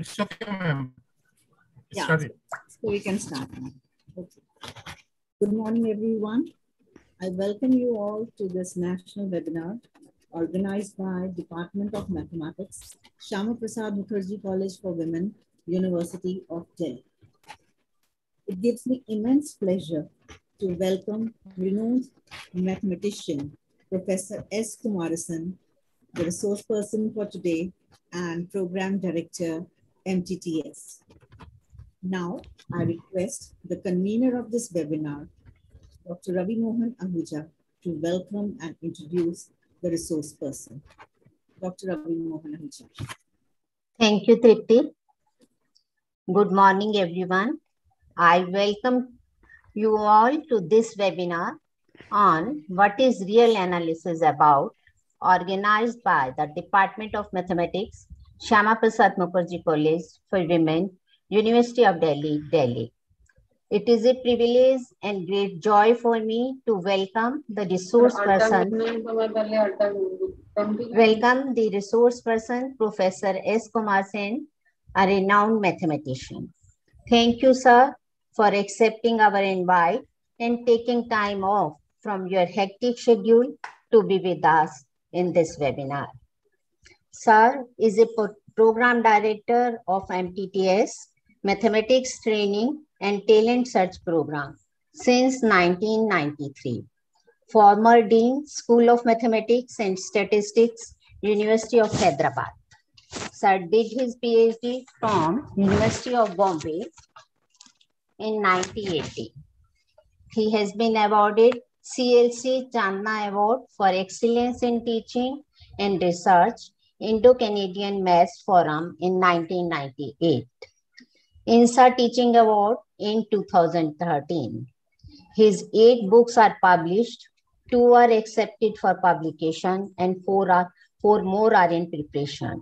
It's okay, ma'am. Yeah. So we can start. Okay. Good morning, everyone. I welcome you all to this national webinar organized by Department of Mathematics, Shama Prasad Mukherjee College for Women, University of Delhi. It gives me immense pleasure to welcome renowned mathematician, Professor S. Kumarasan, the resource person for today and program director MTTS. Now, I request the convener of this webinar, Dr. Ravi Mohan Ahuja, to welcome and introduce the resource person. Dr. Ravi Mohan Ahuja. Thank you, Tripti. Good morning, everyone. I welcome you all to this webinar on what is real analysis about, organized by the Department of Mathematics Shama Prasad Mukherjee College for Women, University of Delhi, Delhi. It is a privilege and great joy for me to welcome the resource person. Welcome the resource person, Professor S. Kumar Sen, a renowned mathematician. Thank you, sir, for accepting our invite and taking time off from your hectic schedule to be with us in this webinar. Sir is a program director of MTTS, Mathematics Training and Talent Search Program since 1993. Former Dean, School of Mathematics and Statistics, University of Hyderabad. Sir did his PhD from University of Bombay in 1980. He has been awarded CLC Chandna Award for Excellence in Teaching and Research Indo-Canadian Maths Forum in 1998. INSA Teaching Award in 2013. His eight books are published, two are accepted for publication, and four, are, four more are in preparation.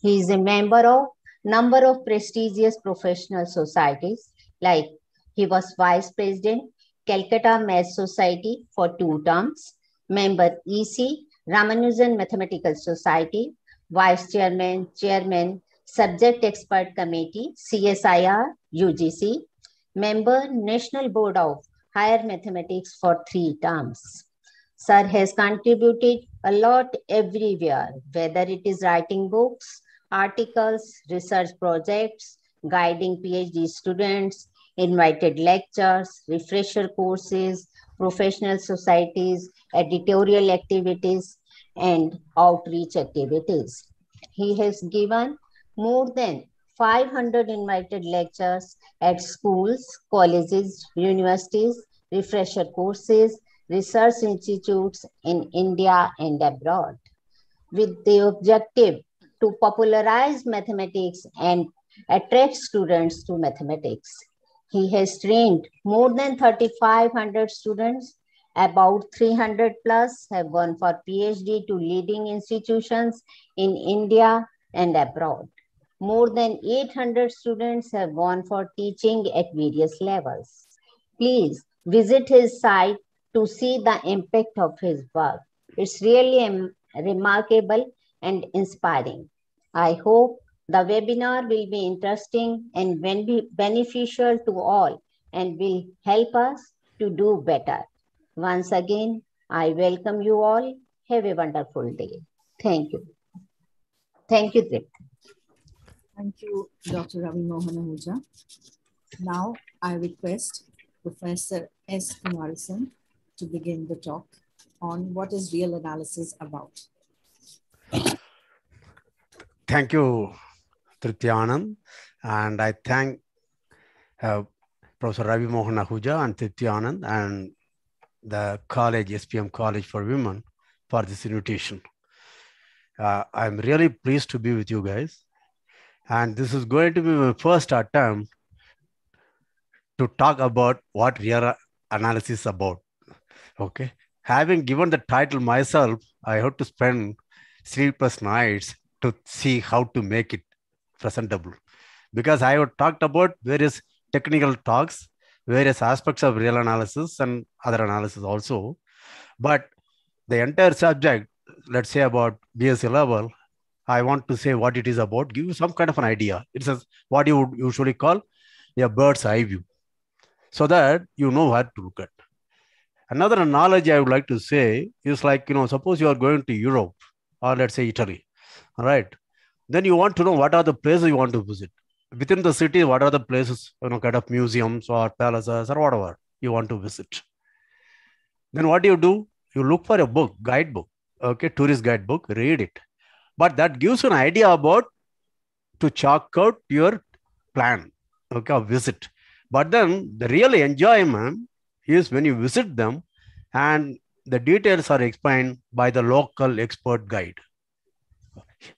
He is a member of number of prestigious professional societies, like he was vice president, Calcutta Math Society for two terms, member EC, Ramanujan Mathematical Society Vice Chairman, Chairman, Subject Expert Committee, CSIR, UGC, Member, National Board of Higher Mathematics for three terms. Sir has contributed a lot everywhere, whether it is writing books, articles, research projects, guiding PhD students, invited lectures, refresher courses, professional societies, editorial activities, and outreach activities. He has given more than 500 invited lectures at schools, colleges, universities, refresher courses, research institutes in India and abroad, with the objective to popularize mathematics and attract students to mathematics. He has trained more than 3,500 students about 300 plus have gone for PhD to leading institutions in India and abroad. More than 800 students have gone for teaching at various levels. Please visit his site to see the impact of his work. It's really um, remarkable and inspiring. I hope the webinar will be interesting and beneficial to all and will help us to do better. Once again, I welcome you all. Have a wonderful day. Thank you. Thank you, Dr. Thank you, Dr. Ravi Mohan Ahuja. Now I request Professor S. Morrison to begin the talk on what is real analysis about. Thank you, Tripti And I thank uh, Professor Ravi Mohan Ahuja and Tripti and the college, SPM College for Women, for this invitation. Uh, I'm really pleased to be with you guys. And this is going to be my first attempt to talk about what RIA uh, analysis is about. Okay. Having given the title myself, I had to spend sleepless nights to see how to make it presentable. Because I have talked about various technical talks various aspects of real analysis and other analysis also. But the entire subject, let's say about BSc level, I want to say what it is about, give you some kind of an idea. It's a, what you would usually call a bird's eye view, so that you know what to look at. Another knowledge I would like to say is like, you know, suppose you are going to Europe or let's say Italy, all right? Then you want to know what are the places you want to visit within the city, what are the places, you know, kind of museums or palaces or whatever you want to visit. Then what do you do? You look for a book, guidebook, okay, tourist guidebook, read it. But that gives you an idea about to chalk out your plan, okay, of visit. But then the real enjoyment is when you visit them and the details are explained by the local expert guide.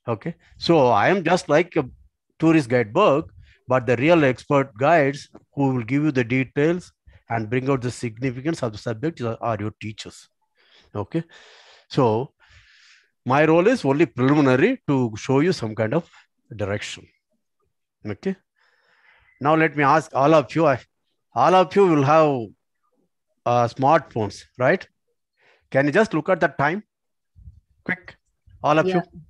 Okay, so I am just like a tourist guide book, but the real expert guides who will give you the details and bring out the significance of the subject are your teachers. Okay. So my role is only preliminary to show you some kind of direction. Okay. Now let me ask all of you, I, all of you will have uh, smartphones, right? Can you just look at the time? Quick, all of yeah. you.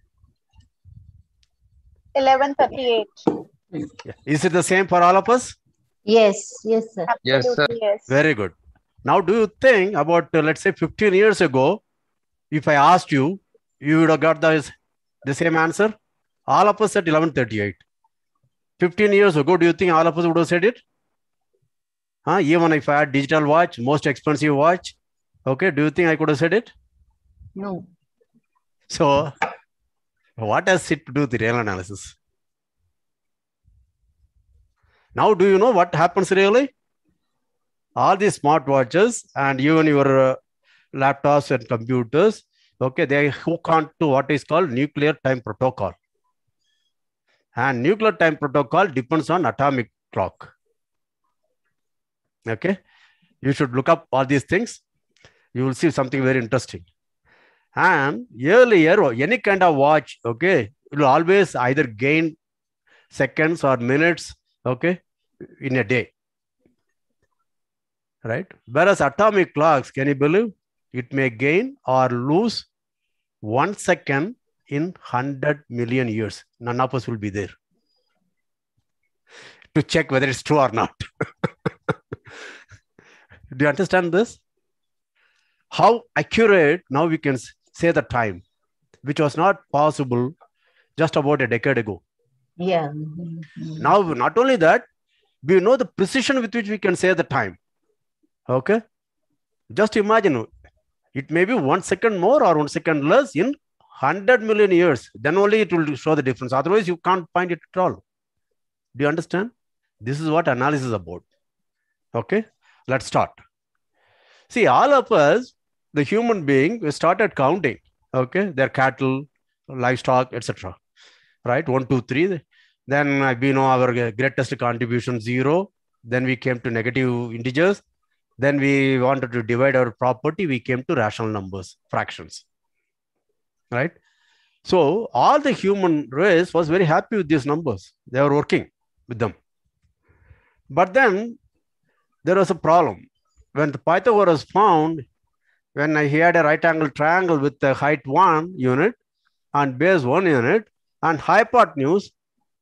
1138. Is it the same for all of us? Yes, yes, sir. yes, sir. Yes. Very good. Now, do you think about, uh, let's say, 15 years ago, if I asked you, you would have got the, the same answer? All of us at 1138. 15 years ago, do you think all of us would have said it? Huh? Even if I had digital watch, most expensive watch, okay, do you think I could have said it? No. So what does it do the real analysis? Now, do you know what happens really? All these smartwatches and even your uh, laptops and computers, okay, they hook on to what is called nuclear time protocol. And nuclear time protocol depends on atomic clock. Okay, you should look up all these things. You will see something very interesting. And earlier, any kind of watch, okay, will always either gain seconds or minutes, okay, in a day. Right? Whereas atomic clocks, can you believe? It may gain or lose one second in 100 million years. None of us will be there to check whether it's true or not. Do you understand this? How accurate now we can say the time, which was not possible just about a decade ago. Yeah. Now, not only that, we know the precision with which we can say the time. Okay. Just imagine it may be one second more or one second less in 100 million years. Then only it will show the difference. Otherwise, you can't find it at all. Do you understand? This is what analysis is about. Okay. Let's start. See, all of us, the human being started counting, okay, their cattle, livestock, etc. Right? One, two, three. Then we know our greatest contribution zero. Then we came to negative integers. Then we wanted to divide our property. We came to rational numbers, fractions. Right? So all the human race was very happy with these numbers. They were working with them. But then there was a problem. When the Pythagoras found when I had a right angle triangle with the height 1 unit and base 1 unit and hypotenuse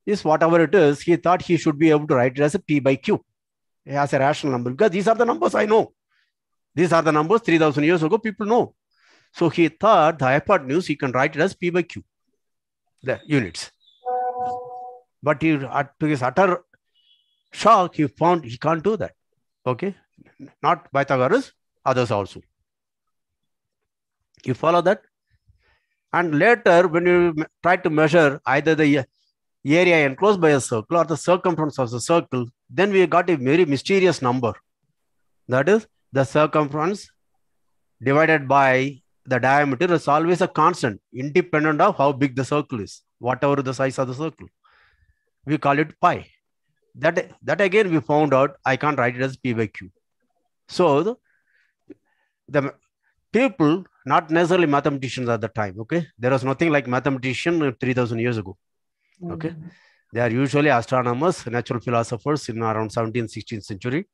is whatever it is, he thought he should be able to write it as a P by Q, as a rational number, because these are the numbers I know. These are the numbers 3000 years ago people know. So he thought the hypotenuse, he can write it as P by Q, the units. But he, to his utter shock, he found he can't do that. Okay. Not Pythagoras, others also. You follow that? And later, when you try to measure either the area enclosed by a circle or the circumference of the circle, then we got a very mysterious number. That is, the circumference divided by the diameter is always a constant, independent of how big the circle is, whatever the size of the circle. We call it pi. That, that again we found out I can't write it as p by q. So the, the people, not necessarily mathematicians at the time. Okay, there was nothing like mathematician 3,000 years ago. Mm. Okay, they are usually astronomers, natural philosophers in around 17th, 16th century.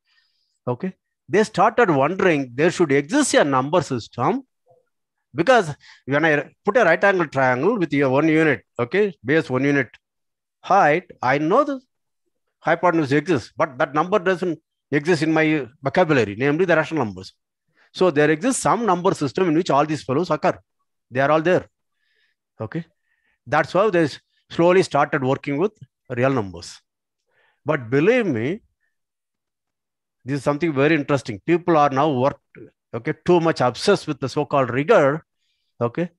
Okay, they started wondering there should exist a number system because when I put a right angle triangle with your one unit, okay, base one unit height, I know the hypotenuse exists, but that number doesn't exist in my vocabulary, namely the rational numbers. So there exists some number system in which all these fellows occur. They are all there. Okay. That's how they slowly started working with real numbers. But believe me, this is something very interesting. People are now worked, okay, too much obsessed with the so-called rigor. Okay.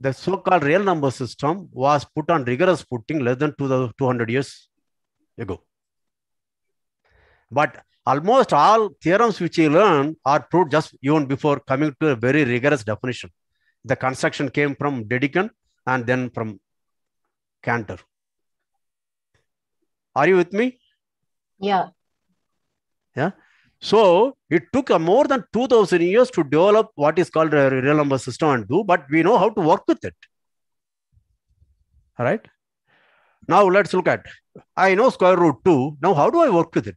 The so-called real number system was put on rigorous footing less than 200 years ago. But almost all theorems which you learn are proved just even before coming to a very rigorous definition. The construction came from Dedekind and then from Cantor. Are you with me? Yeah. Yeah. So it took a more than 2000 years to develop what is called a real number system and do, but we know how to work with it. All right. Now let's look at, I know square root 2. Now how do I work with it?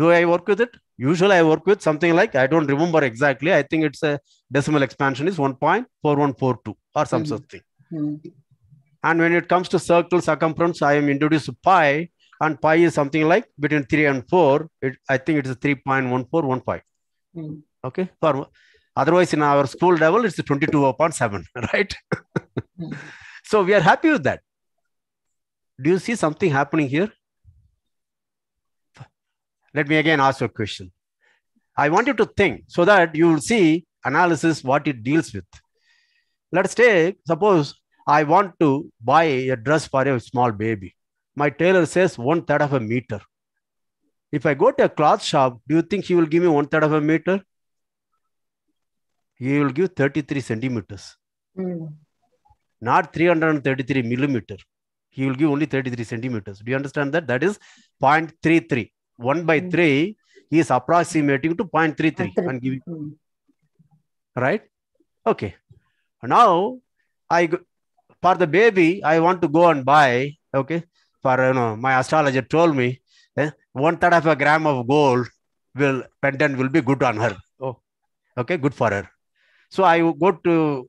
do i work with it usually i work with something like i don't remember exactly i think it's a decimal expansion is 1.4142 or some mm-hmm. such thing mm-hmm. and when it comes to circle circumference i am introduced pi and pi is something like between 3 and 4 it, i think it is 3.1415 mm-hmm. okay for otherwise in our school level it's 22.7 right mm-hmm. so we are happy with that do you see something happening here let me again ask you a question. I want you to think so that you will see analysis what it deals with. Let's take, suppose I want to buy a dress for a small baby. My tailor says one third of a meter. If I go to a cloth shop, do you think he will give me one third of a meter? He will give 33 centimeters. Mm. Not 333 millimeter. He will give only 33 centimeters. Do you understand that? That is 0.33. 1 by hmm. 3 is approximating to 0.33 and hmm. right okay now i for the baby i want to go and buy okay for you know my astrologer told me eh, one third of a gram of gold will pendant will be good on her oh okay good for her so i go to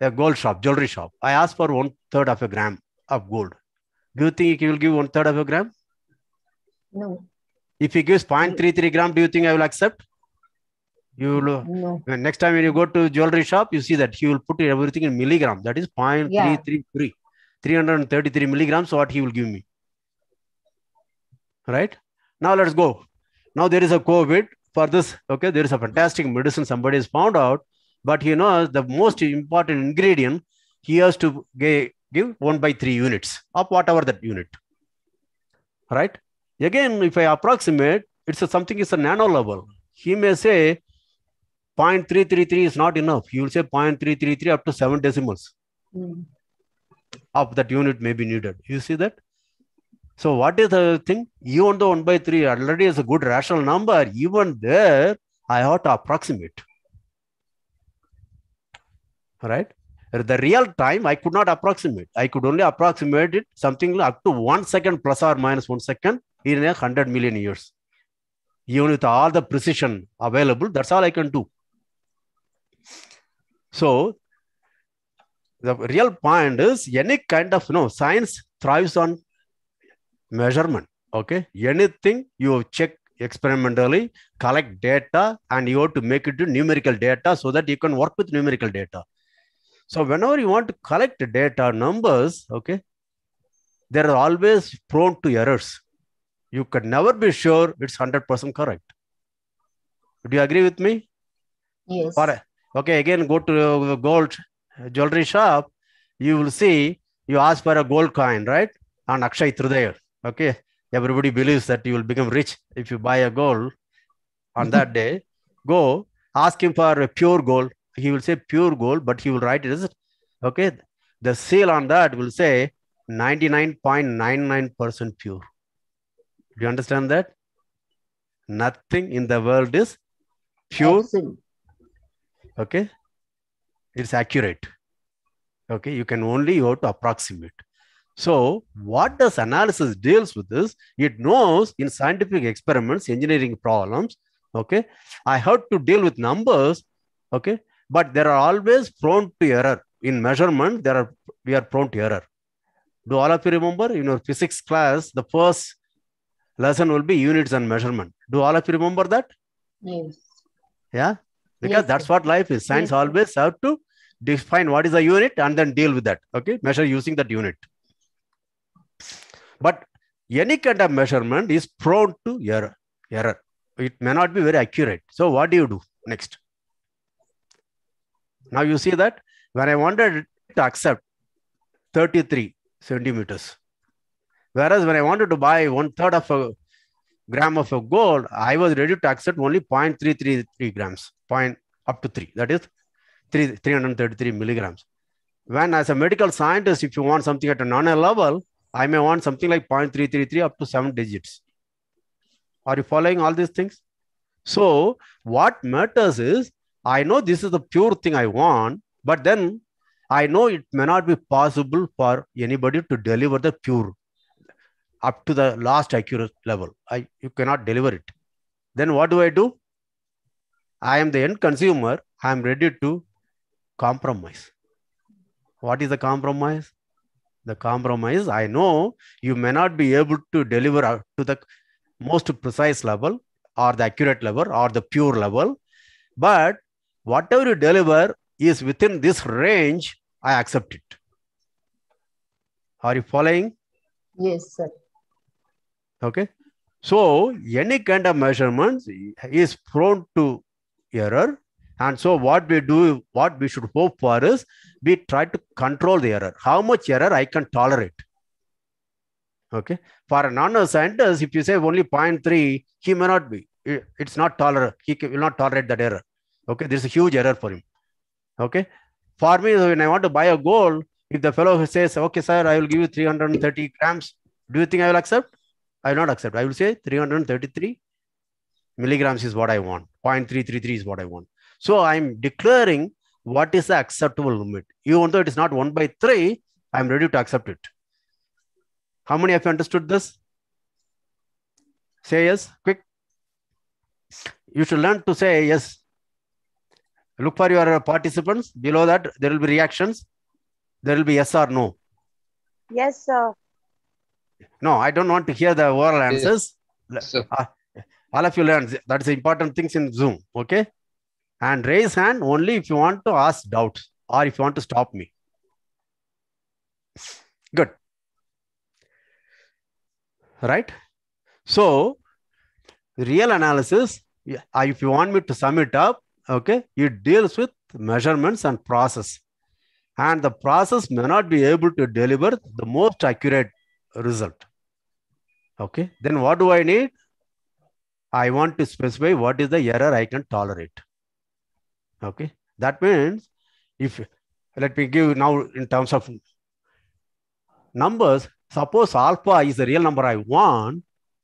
a gold shop jewelry shop i ask for one third of a gram of gold do you think he will give one third of a gram no if he gives hmm. 0.33 gram, do you think I will accept? You will, no. next time when you go to jewelry shop, you see that he will put everything in milligram. That is 0.333, yeah. 333 milligrams. What he will give me, right? Now let's go. Now there is a COVID for this. Okay, there is a fantastic medicine somebody has found out, but he knows the most important ingredient. He has to give one by three units of whatever that unit, right? Again, if I approximate, it's a, something is a nano level. He may say 0.333 is not enough. He will say 0.333 up to seven decimals mm. of that unit may be needed. You see that? So what is the thing? Even though 1 by 3 already is a good rational number, even there, I have to approximate. Right? the real time, I could not approximate. I could only approximate it something up to one second plus or minus one second in a hundred million years. Even with all the precision available, that's all I can do. So the real point is any kind of you know science thrives on measurement. Okay, anything you check experimentally, collect data, and you have to make it to numerical data so that you can work with numerical data. So whenever you want to collect data numbers, okay, they are always prone to errors you can never be sure it's 100% correct do you agree with me yes okay again go to the gold jewelry shop you will see you ask for a gold coin right on akshay there, okay everybody believes that you will become rich if you buy a gold on that day go ask him for a pure gold he will say pure gold but he will write it as okay the seal on that will say 99.99% pure do you understand that? Nothing in the world is pure. Okay. It's accurate. Okay. You can only you have to approximate. So what does analysis deals with this? It knows in scientific experiments, engineering problems, okay, I have to deal with numbers, okay, but there are always prone to error. In measurement, there are we are prone to error. Do all of you remember in your physics class, the first lesson will be units and measurement. Do all of you remember that? Yes. Yeah? Because yes. that's what life is. Science yes. always have to define what is a unit and then deal with that. Okay? Measure using that unit. But any kind of measurement is prone to error. error. It may not be very accurate. So what do you do next? Now you see that when I wanted to accept 33 centimeters, Whereas when I wanted to buy one third of a gram of a gold, I was ready to accept only 0.333 grams, point up to three. That is 3, 333 milligrams. When as a medical scientist, if you want something at a non level, I may want something like 0.333 up to seven digits. Are you following all these things? So what matters is I know this is the pure thing I want, but then I know it may not be possible for anybody to deliver the pure up to the last accurate level. I, you cannot deliver it. Then what do I do? I am the end consumer. I am ready to compromise. What is the compromise? The compromise, I know you may not be able to deliver to the most precise level or the accurate level or the pure level, but whatever you deliver is within this range, I accept it. Are you following? Yes, sir. Okay. So any kind of measurement is prone to error. And so what we do, what we should hope for is we try to control the error. How much error I can tolerate. Okay. For a non-scientist, if you say only 0.3, he may not be. It's not tolerable. He will not tolerate that error. Okay. There's a huge error for him. Okay. For me, when I want to buy a gold, if the fellow says, okay, sir, I will give you 330 grams, do you think I will accept? I will not accept. I will say 333 milligrams is what I want. 0.333 is what I want. So I'm declaring what is the acceptable limit. Even though it is not 1 by 3, I'm ready to accept it. How many have understood this? Say yes, quick. You should learn to say yes. Look for your participants. Below that, there will be reactions. There will be yes or no. Yes, sir. No, I don't want to hear the oral answers. uh, all of you learn. That's the important things in Zoom. Okay. And raise hand only if you want to ask doubt or if you want to stop me. Good. Right. So real analysis, if you want me to sum it up, okay, it deals with measurements and process. And the process may not be able to deliver the most accurate result. Okay, then what do I need? I want to specify what is the error I can tolerate. Okay, that means if let me give now in terms of numbers, suppose alpha is the real number I want.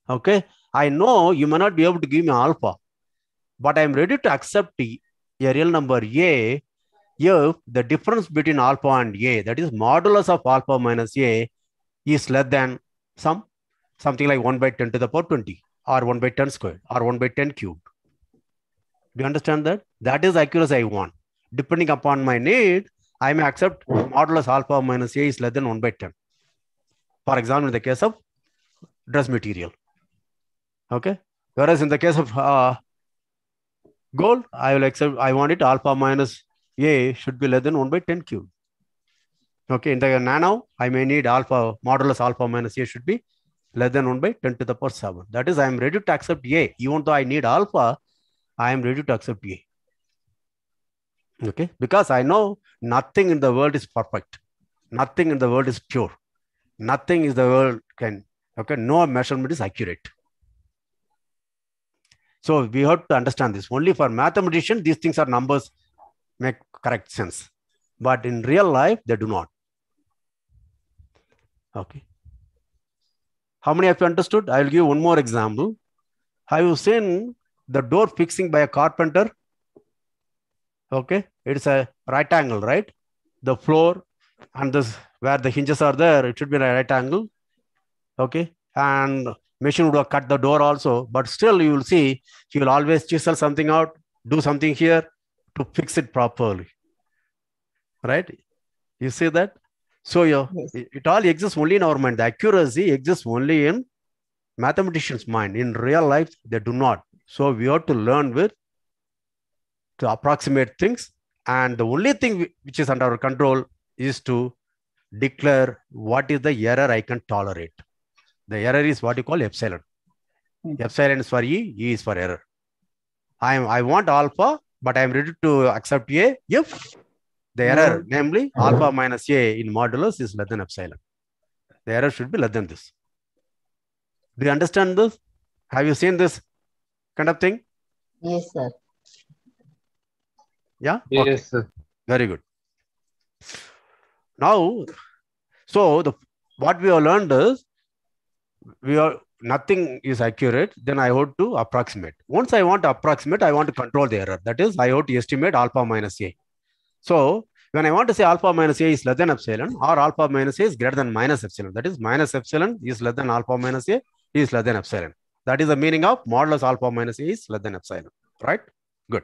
Okay, I know you may not be able to give me alpha, but I'm ready to accept a real number A if the difference between alpha and A, that is modulus of alpha minus A, is less than some something like 1 by 10 to the power 20 or 1 by 10 squared or 1 by 10 cubed. Do you understand that? That is accuracy I want. Depending upon my need, I may accept modulus alpha minus a is less than 1 by 10. For example, in the case of dress material. Okay. Whereas in the case of uh, gold, I will accept, I want it alpha minus a should be less than 1 by 10 cubed. Okay, in the nano, I may need alpha, modulus alpha minus a should be less than 1 by 10 to the power 7. That is, I am ready to accept a. Even though I need alpha, I am ready to accept a. Okay, because I know nothing in the world is perfect. Nothing in the world is pure. Nothing in the world can, okay, no measurement is accurate. So we have to understand this. Only for mathematician, these things are numbers make correct sense. But in real life, they do not. Okay. How many have you understood? I will give one more example. Have you seen the door fixing by a carpenter? Okay, it's a right angle, right? The floor and this where the hinges are there, it should be a right angle. Okay, and machine would have cut the door also, but still you will see he will always chisel something out, do something here to fix it properly. Right? You see that? So yeah, yes. it, it all exists only in our mind. The accuracy exists only in mathematicians' mind. In real life, they do not. So we have to learn with to approximate things. And the only thing which is under our control is to declare what is the error I can tolerate. The error is what you call epsilon. Mm-hmm. Epsilon is for E, E is for error. I am I want alpha, but I am ready to accept A if the error, hmm. namely hmm. alpha minus a in modulus is less than epsilon. The error should be less than this. Do you understand this? Have you seen this kind of thing? Yes, sir. Yeah? Okay. Yes, sir. Very good. Now, so the what we have learned is we are nothing is accurate, then I ought to approximate. Once I want to approximate, I want to control the error. That is, I ought to estimate alpha minus a. So when I want to say alpha minus a is less than epsilon or alpha minus a is greater than minus epsilon, that is minus epsilon is less than alpha minus a is less than epsilon. That is the meaning of modulus alpha minus a is less than epsilon, right? Good.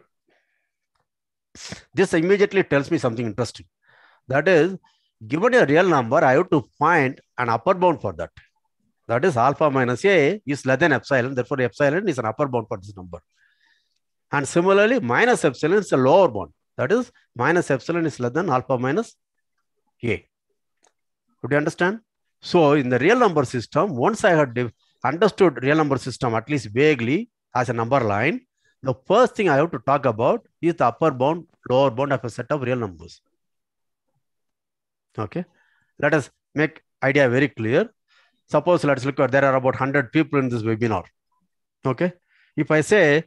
This immediately tells me something interesting. That is, given a real number, I have to find an upper bound for that. That is alpha minus a is less than epsilon. Therefore, epsilon is an upper bound for this number. And similarly, minus epsilon is a lower bound. That is minus epsilon is less than alpha minus A. Would you understand? So in the real number system, once I had understood real number system at least vaguely as a number line, the first thing I have to talk about is the upper bound, lower bound of a set of real numbers. Okay. Let us make idea very clear. Suppose let's look at there are about 100 people in this webinar. Okay. If I say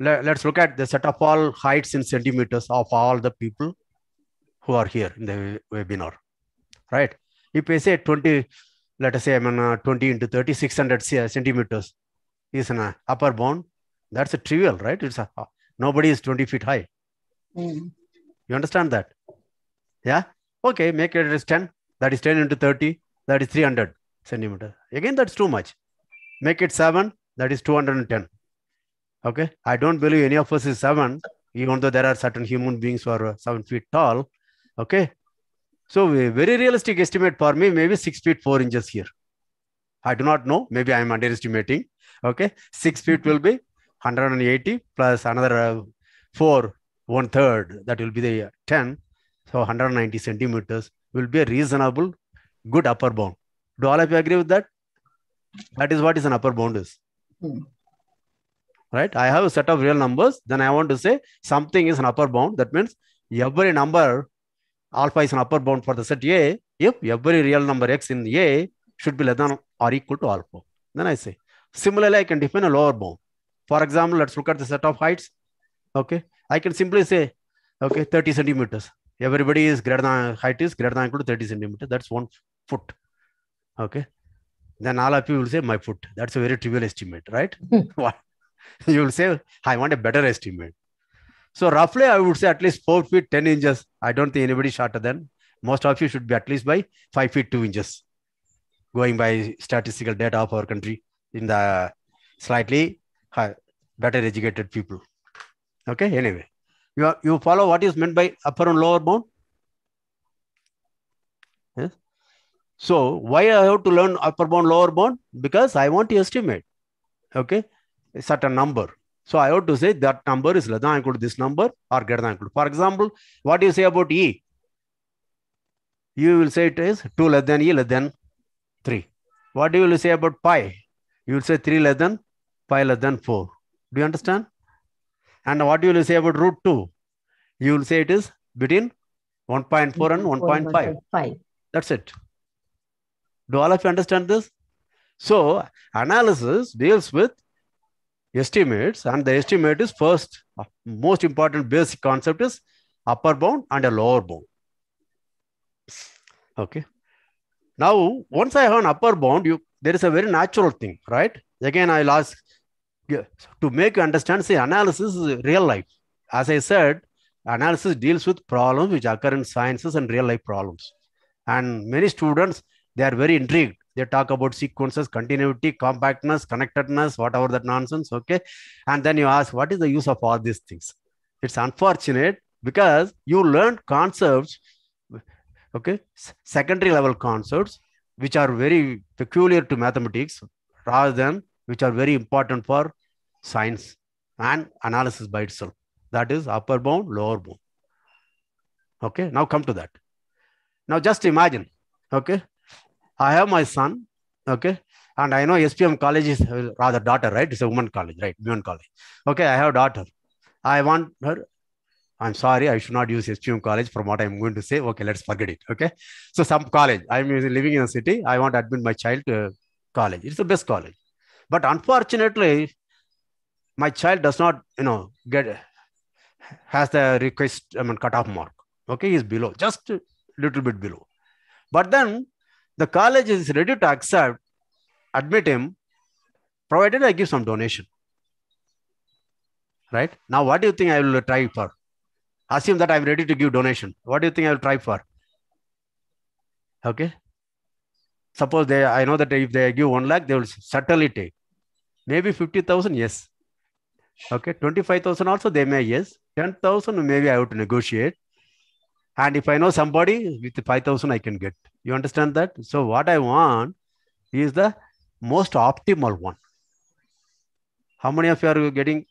let, us look at the set of all heights in centimeters of all the people who are here in the webinar, right? If I say 20, let us say I mean, uh, 20 into 3600 centimeters is an uh, upper bound, that's a trivial, right? It's a, uh, nobody is 20 feet high. Mm. You understand that? Yeah. Okay, make it as 10. That is 10 into 30. That is 300 centimeters. Again, that's too much. Make it 7. That is 210. Okay. I don't believe any of us is seven, even though there are certain human beings who are uh, seven feet tall. Okay. So a very realistic estimate for me, maybe six feet, four inches here. I do not know. Maybe I'm underestimating. Okay. Six feet will be 180 plus another uh, four, one third. That will be the uh, 10. So 190 centimeters will be a reasonable, good upper bound. Do all of you agree with that? That is what is an upper bound is. Hmm right? I have a set of real numbers. Then I want to say something is an upper bound. That means every number alpha is an upper bound for the set A. If every real number x in A should be less than or equal to alpha. Then I say, similarly, I can define a lower bound. For example, let's look at the set of heights. Okay. I can simply say, okay, 30 centimeters. Everybody is greater than height is greater than equal to 30 centimeters. That's one foot. Okay. Then all of you will say my foot. That's a very trivial estimate, right? Hmm. what you will say, I want a better estimate. So roughly, I would say at least four feet, 10 inches. I don't think anybody shorter than. Most of you should be at least by five feet, two inches, going by statistical data of our country in the slightly better educated people. Okay, anyway. You, are, you follow what is meant by upper and lower bound? Yes. So why I have to learn upper bound, lower bound? Because I want to estimate. Okay a certain number. So I have to say that number is less than equal to this number or greater than equal to. For example, what do you say about E? You will say it is 2 less than E less than 3. What do you say about pi? You will say 3 less than pi less than 4. Do you understand? And what do you say about root 2? You will say it is between 1.4 and 1.5. That's it. Do all of you understand this? So analysis deals with estimates and the estimate is first uh, most important basic concept is upper bound and a lower bound okay now once i have an upper bound you there is a very natural thing right again i'll ask to make you understand Say, analysis is real life as i said analysis deals with problems which occur in sciences and real life problems and many students they are very intrigued they talk about sequences, continuity, compactness, connectedness, whatever that nonsense. Okay. And then you ask, what is the use of all these things? It's unfortunate because you learn concepts, okay, secondary level concepts, which are very peculiar to mathematics rather than which are very important for science and analysis by itself. That is upper bound, lower bound. Okay, now come to that. Now just imagine, okay, I have my son, okay, and I know SPM college is uh, rather daughter, right? It's a woman college, right? Women college. Okay, I have a daughter. I want her. I'm sorry, I should not use SPM college from what I'm going to say. Okay, let's forget it. Okay, so some college. I'm living in a city. I want to admit my child to college. It's the best college, but unfortunately, my child does not, you know, get has the request. I mean, cutoff mark. Okay, he's below, just a little bit below. But then the college is ready to accept, admit him, provided I give some donation. Right? Now, what do you think I will try for? Assume that I'm ready to give donation. What do you think I will try for? Okay. Suppose they, I know that if they give one lakh, they will certainly take. Maybe 50,000, yes. Okay. 25,000 also they may, yes. 10,000, maybe I would negotiate. And if I know somebody with 5,000, I can get. You understand that? So, what I want is the most optimal one. How many of you are getting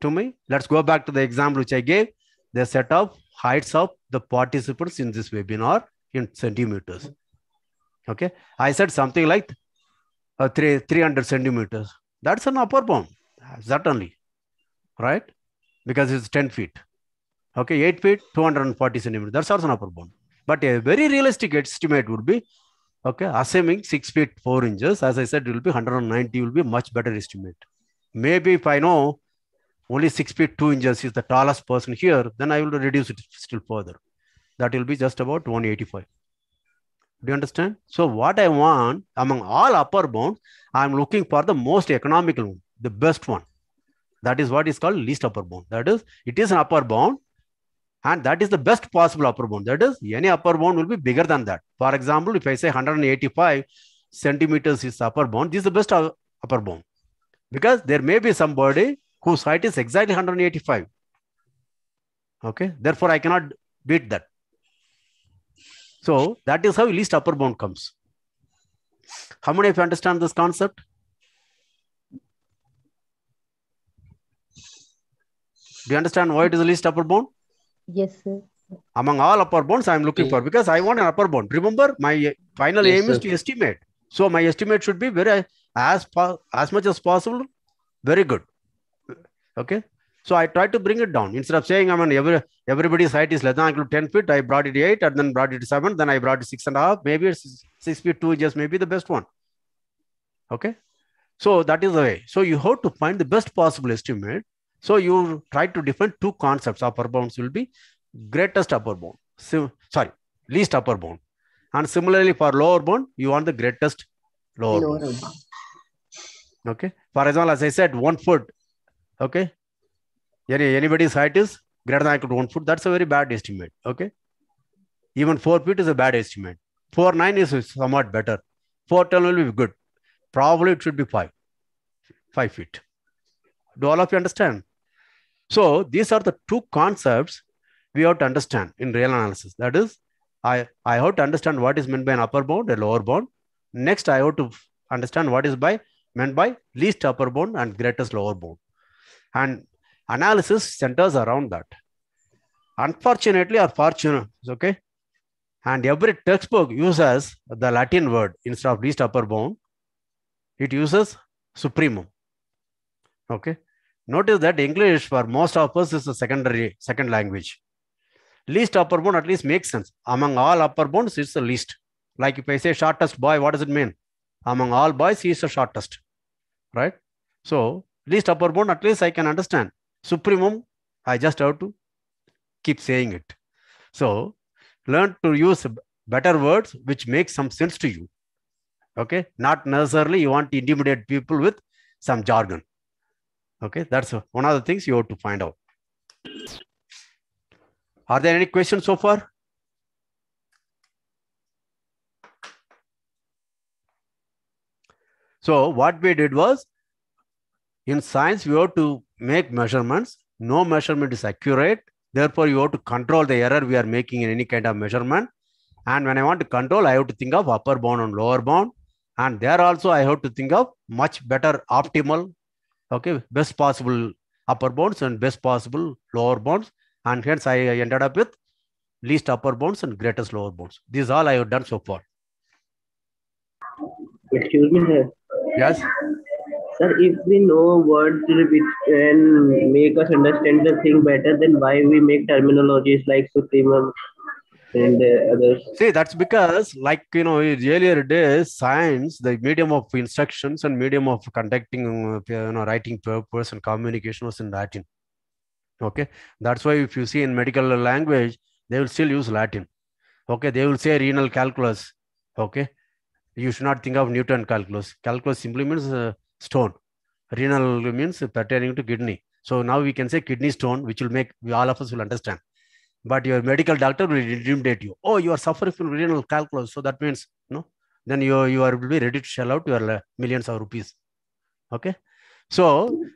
to me? Let's go back to the example which I gave. The set of heights of the participants in this webinar in centimeters. Okay. I said something like uh, three, 300 centimeters. That's an upper bound, certainly. Right? Because it's 10 feet. Okay, 8 feet, 240 centimeters. That's also an upper bound. But a very realistic estimate would be, okay, assuming 6 feet 4 inches, as I said, it will be 190 will be much better estimate. Maybe if I know only 6 feet 2 inches is the tallest person here, then I will reduce it still further. That will be just about 185. Do you understand? So what I want among all upper bounds, I'm looking for the most economical one, the best one. That is what is called least upper bound. That is, it is an upper bound, and that is the best possible upper bound. That is, any upper bound will be bigger than that. For example, if I say 185 centimeters is upper bound, this is the best upper bound because there may be somebody whose height is exactly 185. Okay, therefore, I cannot beat that. So, that is how least upper bound comes. How many of you understand this concept? Do you understand why it is the least upper bound? Yes, sir. Among all upper bounds, I am looking yes. for because I want an upper bound. Remember, my final yes, aim sir. is to estimate. So my estimate should be very as as much as possible, very good. Okay. So I try to bring it down. Instead of saying, I mean, every, everybody's height is less than equal 10 feet, I brought it 8, and then brought it 7, then I brought it 6 and half. Maybe it's 6 feet 2 just maybe the best one. Okay. So that is the way. So you have to find the best possible estimate so you try to define two concepts. Upper bounds will be greatest upper bound, sim, sorry, least upper bound. And similarly for lower bound, you want the greatest lower, lower bound. bound. Okay. For example, as I said, one foot. Okay. Any, anybody's height is greater than equal to one foot. That's a very bad estimate. Okay. Even four feet is a bad estimate. Four nine is somewhat better. Four ten will be good. Probably it should be five. Five feet. Do all of you understand? So these are the two concepts we have to understand in real analysis. That is, I, I have to understand what is meant by an upper bound, a lower bound. Next, I have to understand what is by meant by least upper bound and greatest lower bound. And analysis centers around that. Unfortunately or fortunately, okay? And every textbook uses the Latin word instead of least upper bound. It uses supremum. Okay. Notice that English for most of us is a secondary, second language. Least upper bound at least makes sense. Among all upper bounds, it's the least. Like if I say shortest boy, what does it mean? Among all boys, he is the shortest. Right? So, least upper bound, at least I can understand. Supremum, I just have to keep saying it. So, learn to use better words which make some sense to you. Okay? Not necessarily you want to intimidate people with some jargon. Okay, that's one of the things you have to find out. Are there any questions so far? So what we did was, in science, we have to make measurements. No measurement is accurate. Therefore, you have to control the error we are making in any kind of measurement. And when I want to control, I have to think of upper bound and lower bound. And there also, I have to think of much better optimal okay, best possible upper bounds and best possible lower bounds. And hence I ended up with least upper bounds and greatest lower bounds. is all I have done so far. Excuse me, sir. Yes. Sir, if we know words which can make us understand the thing better, then why we make terminologies like supremum, and uh, others. See, that's because, like you know, earlier days, science, the medium of instructions and medium of conducting, uh, you know, writing purpose and communication was in Latin. Okay, that's why if you see in medical language, they will still use Latin. Okay, they will say renal calculus. Okay, you should not think of Newton calculus. Calculus simply means uh, stone. Renal means pertaining to kidney. So now we can say kidney stone, which will make all of us will understand but your medical doctor will intimidate you. Oh, you are suffering from renal calculus. So that means, no, then you, you are be ready to shell out your uh, millions of rupees. Okay. So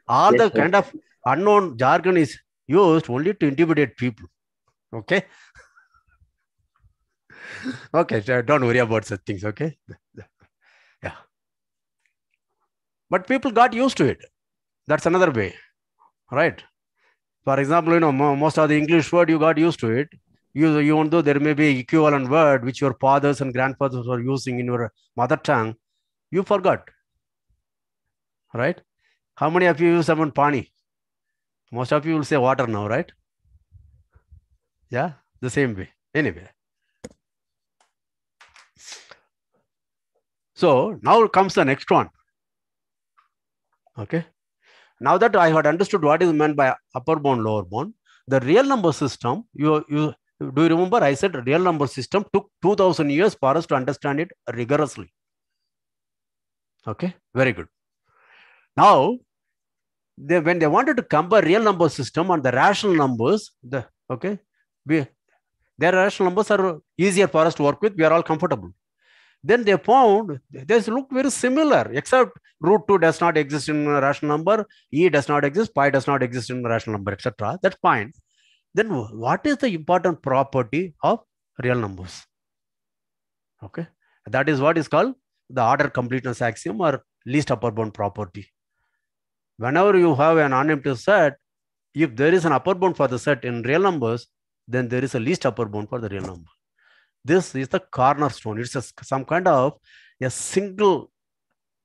all yes, the sir. kind of unknown jargon is used only to intimidate people. Okay. okay. Don't worry about such things. Okay. Yeah. But people got used to it. That's another way. Right. For example, you know, most of the English word you got used to it. You, even though there may be equivalent word which your fathers and grandfathers were using in your mother tongue, you forgot. Right? How many of you use someone pani? Most of you will say water now, right? Yeah, the same way. Anyway. So now comes the next one. Okay. Now that I had understood what is meant by upper bound, lower bound, the real number system, you, you do you remember I said real number system took 2000 years for us to understand it rigorously. Okay, very good. Now, they, when they wanted to compare real number system and the rational numbers, the okay, we, their rational numbers are easier for us to work with. We are all comfortable then they found this look very similar, except root 2 does not exist in a rational number, e does not exist, pi does not exist in a rational number, etc. That's fine. Then what is the important property of real numbers? Okay, that is what is called the order completeness axiom or least upper bound property. Whenever you have an unempty set, if there is an upper bound for the set in real numbers, then there is a least upper bound for the real number. This is the cornerstone. It's a, some kind of a single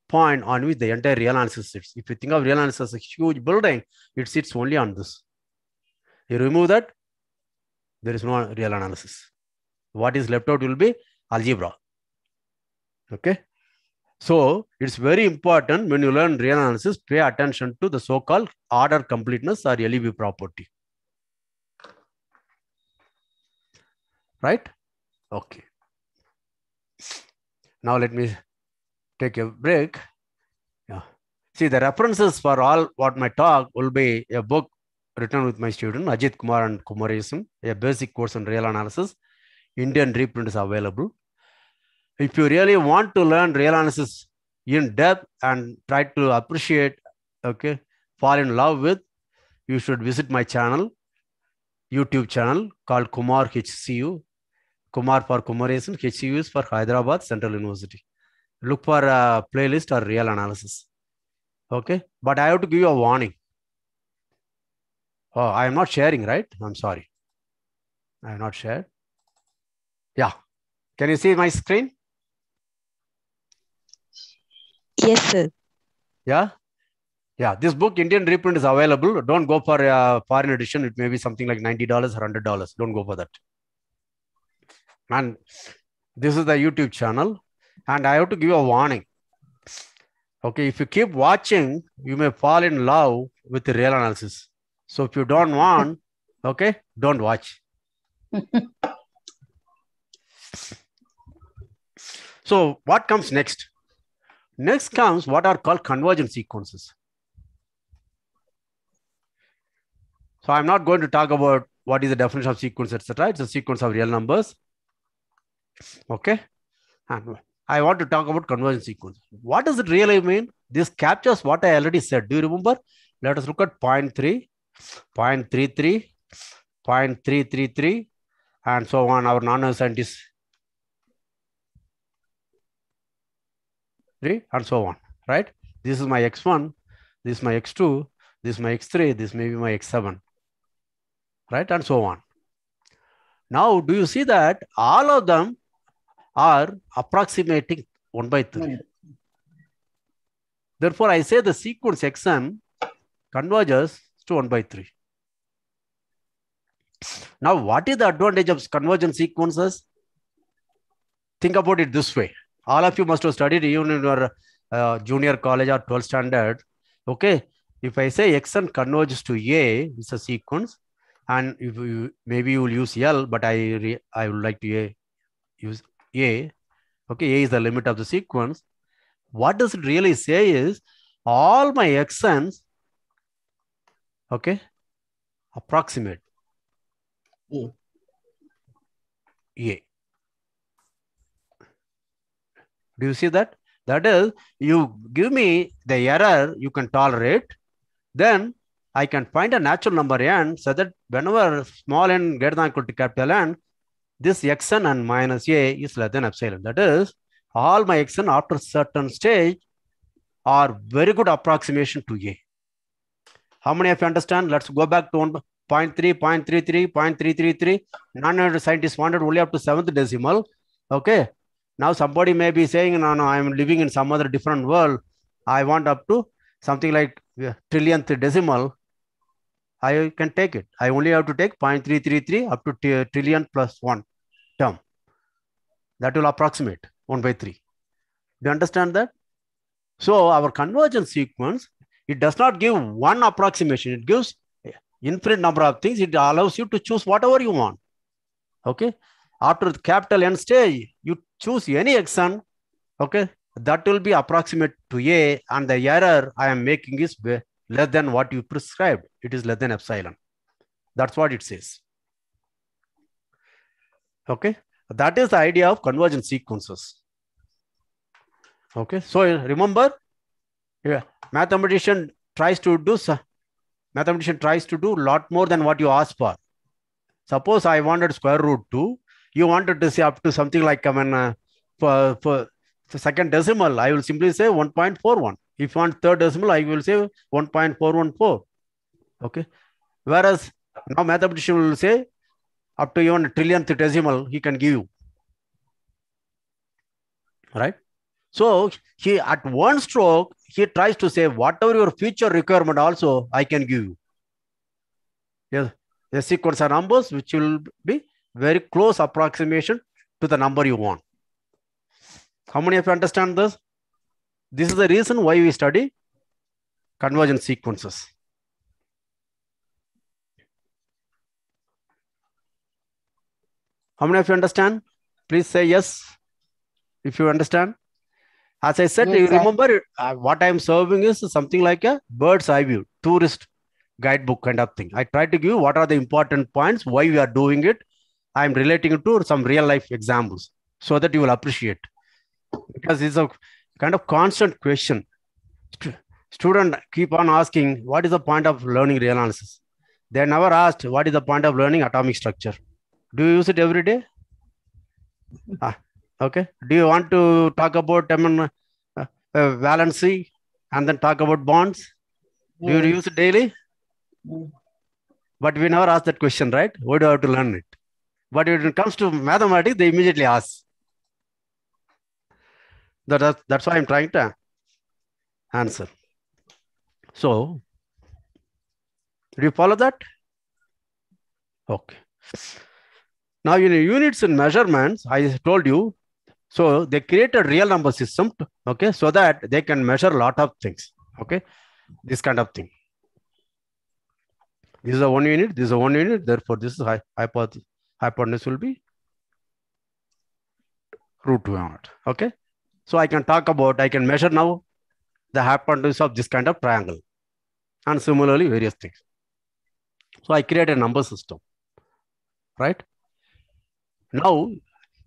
point on which the entire real analysis sits. If you think of real analysis as a huge building, it sits only on this. You remove that, there is no real analysis. What is left out will be algebra. Okay. So it's very important when you learn real analysis, pay attention to the so-called order completeness or LEB property. Right? Okay. Now let me take a break. Yeah. See, the references for all what my talk will be a book written with my student, Ajit Kumar and Kumarism, a basic course on real analysis. Indian reprint is available. If you really want to learn real analysis in depth and try to appreciate, okay, fall in love with, you should visit my channel, YouTube channel called Kumar HCU. Kumar for Kumaresan, HCU is for Hyderabad Central University. Look for a playlist or real analysis. Okay, but I have to give you a warning. Oh, I am not sharing, right? I'm sorry. I have not shared. Yeah. Can you see my screen? Yes, sir. Yeah. Yeah, this book, Indian reprint, is available. Don't go for a foreign edition. It may be something like $90 or $100. Don't go for that. And this is the YouTube channel. And I have to give a warning. Okay, if you keep watching, you may fall in love with the real analysis. So if you don't want, okay, don't watch. so what comes next? Next comes what are called convergence sequences. So I'm not going to talk about what is the definition of sequence, etc. It's a sequence of real numbers. Okay. And I want to talk about conversion sequence. What does it really mean? This captures what I already said. Do you remember? Let us look at point 3, point 33, point 333, and so on. Our non-scientists three and so on, right? This is my x1, this is my x2, this is my x3, this may be my x7, right? And so on. Now, do you see that all of them are approximating 1 by 3. Therefore, I say the sequence xn converges to 1 by 3. Now, what is the advantage of convergent sequences? Think about it this way. All of you must have studied even in your uh, junior college or 12th standard. Okay. If I say xn converges to A, it's a sequence. And if you, maybe you will use L, but I, re, I would like to use a, okay, A is the limit of the sequence. What does it really say is all my xn's, okay, approximate A. A. Do you see that? That is, you give me the error you can tolerate, then I can find a natural number n so that whenever small n greater than equal to capital N, this xn and minus a is less than epsilon. That is, all my xn after certain stage are very good approximation to a. How many of you understand? Let's go back to 0.3, 0.33, 0.333. non scientists wanted only up to seventh decimal. Okay. Now somebody may be saying, no, no, I'm living in some other different world. I want up to something like uh, trillionth decimal. I can take it. I only have to take 0.333 up to trillion plus one term. That will approximate 1 by 3. Do you understand that? So our convergence sequence, it does not give one approximation. It gives infinite number of things. It allows you to choose whatever you want. Okay. After capital N stage, you choose any action. Okay. That will be approximate to A and the error I am making is less than what you prescribed, it is less than epsilon. That's what it says. Okay, that is the idea of convergent sequences. Okay, so remember, yeah, mathematician tries to do mathematician tries to do lot more than what you ask for. Suppose I wanted square root two, you wanted to say up to something like I mean, uh, for, for second decimal, I will simply say one point four one if you want third decimal, I will say 1.414. Okay. Whereas now mathematician will say up to even trillionth decimal he can give you. Right. So he at one stroke, he tries to say whatever your future requirement also I can give you. Yes. The sequence of numbers which will be very close approximation to the number you want. How many of you understand this? This is the reason why we study convergent sequences. How many of you understand? Please say yes if you understand. As I said, yes, you remember uh, what I'm serving is something like a bird's eye view, tourist guidebook kind of thing. I try to give you what are the important points, why we are doing it. I'm relating it to some real life examples so that you will appreciate. Because it's a kind of constant question. St student keep on asking, what is the point of learning real analysis? They never asked, what is the point of learning atomic structure? Do you use it every day? ah, okay. Do you want to talk about I mean, uh, uh, valency and then talk about bonds? Do you use it daily? But we never ask that question, right? Why do I have to learn it? But when it comes to mathematics, they immediately ask. That, that, that's why I'm trying to answer. So, do you follow that? Okay. Now, in units and measurements, I told you, so they created real number system, okay, so that they can measure a lot of things, okay, this kind of thing. This is a one unit, this is a one unit, therefore this is hypotenuse will be root 2 out, okay. So I can talk about, I can measure now the hypotenuse of this kind of triangle and similarly various things. So I create a number system, right? Now,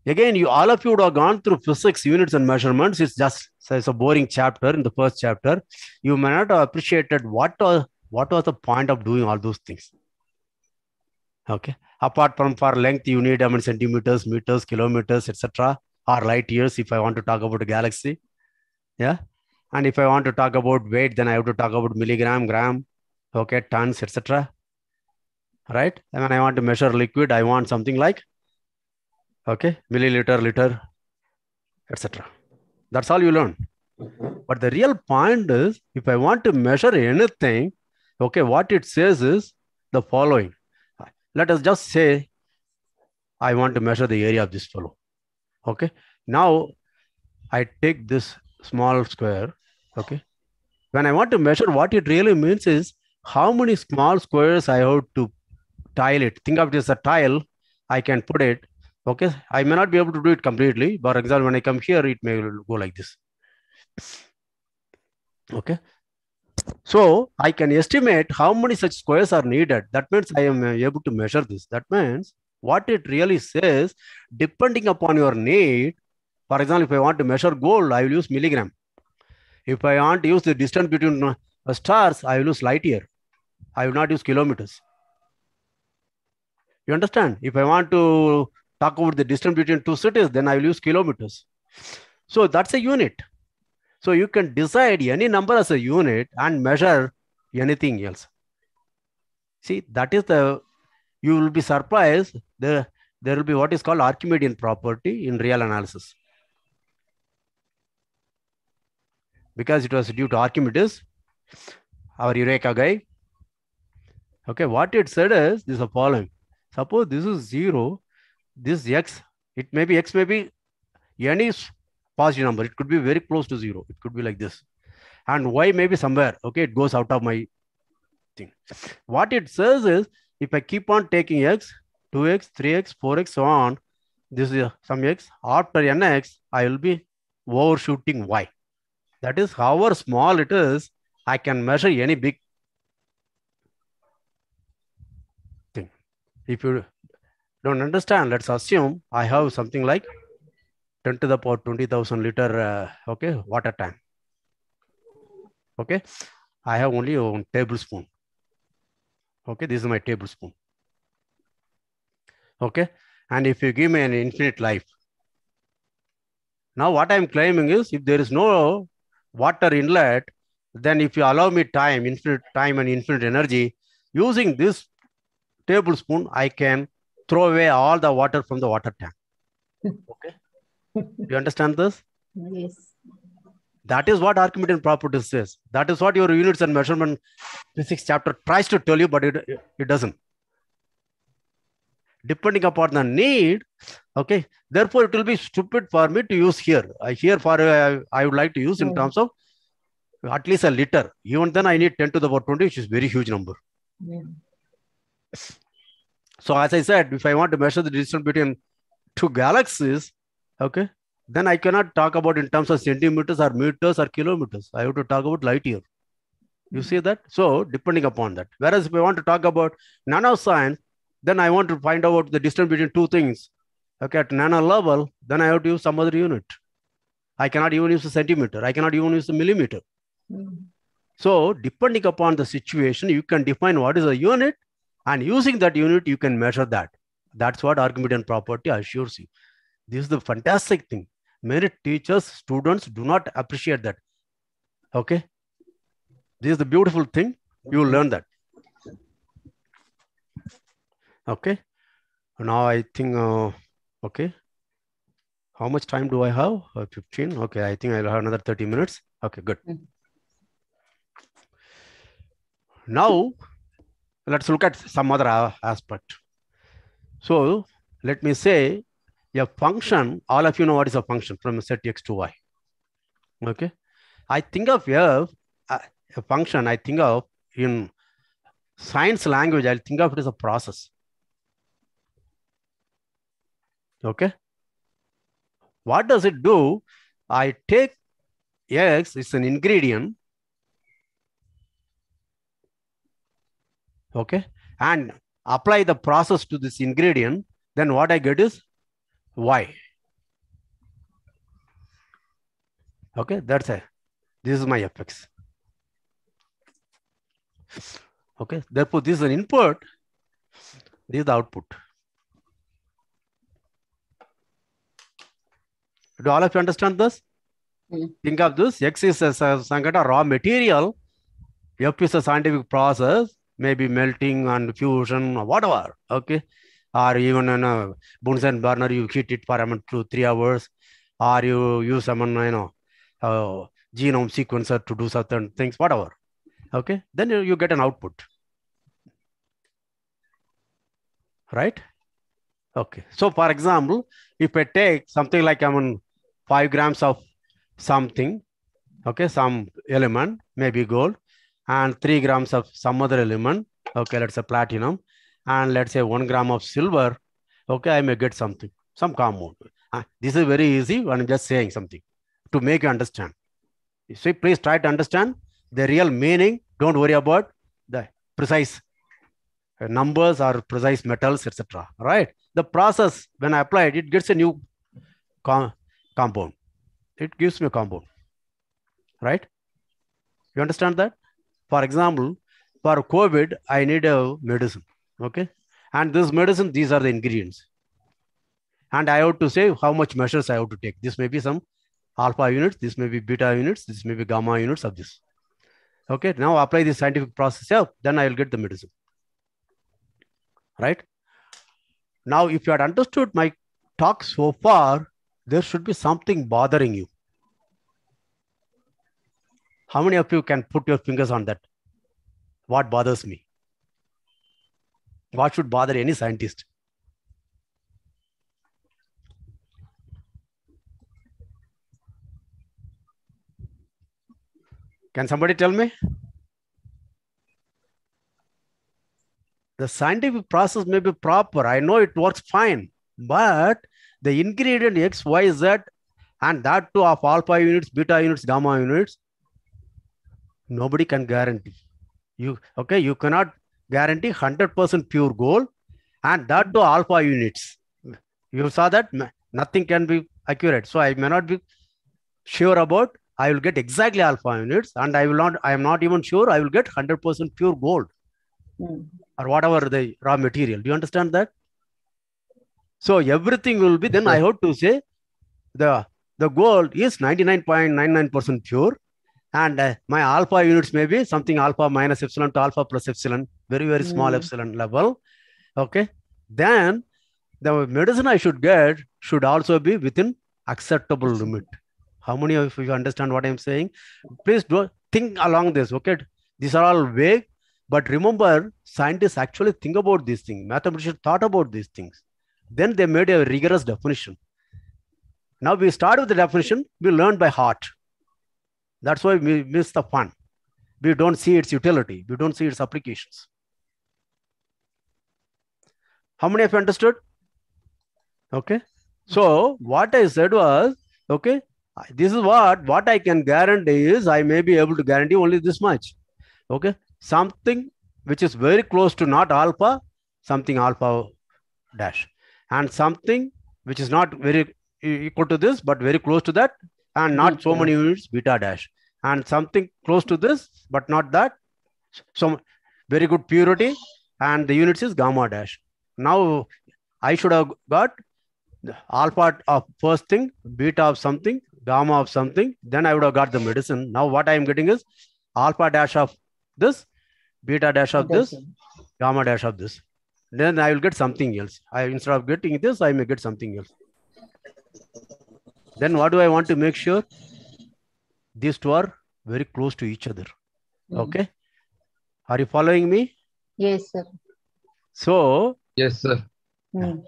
again, you all of you would have gone through physics units and measurements. It's just so it's a boring chapter in the first chapter. You may not have appreciated what was, uh, what was the point of doing all those things. Okay. Apart from for length, you need I mean, centimeters, meters, kilometers, etc or light years if I want to talk about a galaxy. Yeah. And if I want to talk about weight, then I have to talk about milligram, gram, okay, tons, etc. Right? And when I want to measure liquid, I want something like okay, milliliter, liter, etc. That's all you learn. But the real point is if I want to measure anything, okay, what it says is the following. Let us just say I want to measure the area of this fellow okay now i take this small square okay when i want to measure what it really means is how many small squares i have to tile it think of it as a tile i can put it okay i may not be able to do it completely for example when i come here it may go like this okay so i can estimate how many such squares are needed that means i am able to measure this that means what it really says, depending upon your need, for example, if I want to measure gold, I will use milligram. If I want to use the distance between uh, stars, I will use light year. I will not use kilometers. You understand? If I want to talk about the distance between two cities, then I will use kilometers. So that's a unit. So you can decide any number as a unit and measure anything else. See, that is the you will be surprised the, there will be what is called Archimedean property in real analysis. Because it was due to Archimedes, our Eureka guy. Okay, what it said is this is the following. Suppose this is 0, this x, it may be x may be any positive number. It could be very close to 0. It could be like this. And y may be somewhere. Okay, it goes out of my thing. What it says is if I keep on taking x, 2x, 3x, 4x, so on, this is some x. After nx, I will be overshooting y. That is, however small it is, I can measure any big thing. If you don't understand, let's assume I have something like 10 to the power 20,000 liter, uh, okay, water tank. Okay, I have only one tablespoon. Okay, this is my tablespoon. Okay, and if you give me an infinite life. Now what I'm claiming is if there is no water inlet, then if you allow me time, infinite time and infinite energy, using this tablespoon, I can throw away all the water from the water tank. Okay. you understand this? Yes. That is what Archimedean property says. That is what your units and measurement physics chapter tries to tell you, but it, it doesn't. Depending upon the need, okay, therefore it will be stupid for me to use here. I here for uh, I would like to use in hmm. terms of at least a liter. Even then I need 10 to the power 20, which is very huge number. Yeah. Hmm. So as I said, if I want to measure the distance between two galaxies, okay, then I cannot talk about in terms of centimeters or meters or kilometers. I have to talk about light year. You see that? So depending upon that. Whereas if I want to talk about nanoscience, then I want to find out the distance between two things. Okay, at nano level, then I have to use some other unit. I cannot even use a centimeter. I cannot even use a millimeter. Hmm. So depending upon the situation, you can define what is a unit and using that unit, you can measure that. That's what Archimedean property assures you. This is the fantastic thing many teachers students do not appreciate that okay this is the beautiful thing you learn that okay now i think uh, okay how much time do i have uh, 15 okay i think i'll have another 30 minutes okay good mm-hmm. now let's look at some other aspect so let me say a function, all of you know what is a function from a set x to y. Okay. I think of a function, I think of in science language, i think of it as a process. Okay. What does it do? I take x, it's an ingredient. Okay. And apply the process to this ingredient. Then what I get is y. Okay, that's a, this is my fx. Okay, therefore this is an input, this is the output. Do all of you understand this? Mm. Think of this, X is a, some kind of raw material, F is a scientific process, maybe melting and fusion or whatever, okay? or even in a Bunsen burner, you heat it for two, three hours, or you use I you know, uh, genome sequencer to do certain things, whatever. Okay, then you, you get an output. Right? Okay. So, for example, if I take something like I mean, five grams of something, okay, some element, maybe gold, and three grams of some other element, okay, let's say platinum, and let's say one gram of silver, okay, I may get something, some compound. Uh, ah, this is very easy. I'm just saying something to make you understand. So please try to understand the real meaning. Don't worry about the precise uh, numbers or precise metals, etc. Right? The process, when I apply it, it gets a new com compound. It gives me a compound. Right? You understand that? For example, for COVID, I need a medicine. Okay. And this medicine, these are the ingredients. And I have to say how much measures I have to take. This may be some alpha units, this may be beta units, this may be gamma units of this. Okay. Now apply the scientific process yeah, then I will get the medicine. Right. Now, if you had understood my talk so far, there should be something bothering you. How many of you can put your fingers on that? What bothers me? what should bother any scientist can somebody tell me the scientific process may be proper i know it works fine but the ingredient x y z and that too of alpha units beta units gamma units nobody can guarantee you okay you cannot guarantee 100% pure gold and that to alpha units. You saw that nothing can be accurate. So I may not be sure about I will get exactly alpha units and I will not, I am not even sure I will get 100% pure gold mm. or whatever the raw material. Do you understand that? So everything will be, then I have to say the, the gold is 99.99% pure and uh, my alpha units may be something alpha minus epsilon to alpha plus epsilon very very small hmm. epsilon level okay then the medicine i should get should also be within acceptable limit how many of you understand what i'm saying please do think along this okay these are all vague but remember scientists actually think about these things mathematicians thought about these things then they made a rigorous definition now we start with the definition we learn by heart that's why we miss the fun we don't see its utility we don't see its applications how many of you understood? Okay. So what I said was, okay, this is what, what I can guarantee is I may be able to guarantee only this much. Okay. Something which is very close to not alpha, something alpha dash. And something which is not very equal to this, but very close to that, and not so many units beta dash. And something close to this, but not that. So very good purity, and the units is gamma dash. Now I should have got alpha of first thing, beta of something, gamma of something. Then I would have got the medicine. Now what I am getting is alpha dash of this, beta dash of this, gamma dash of this. Then I will get something else. I instead of getting this, I may get something else. Then what do I want to make sure? These two are very close to each other. Mm -hmm. Okay. Are you following me? Yes, sir. So Yes, sir. Mm.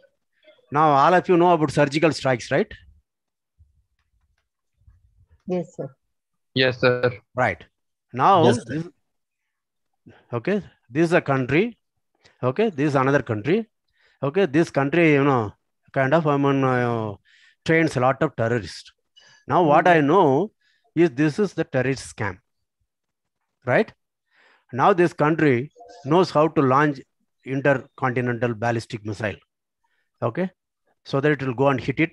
Now, all of you know about surgical strikes, right? Yes, sir. Yes, sir. Right. Now, yes, okay, this is a country. Okay, this is another country. Okay, this country, you know, kind of, I mean, uh, trains a lot of terrorists. Now, what hmm. I know is this is the terrorist scam, right? Now, this country knows how to launch intercontinental ballistic missile. Okay, so that it will go and hit it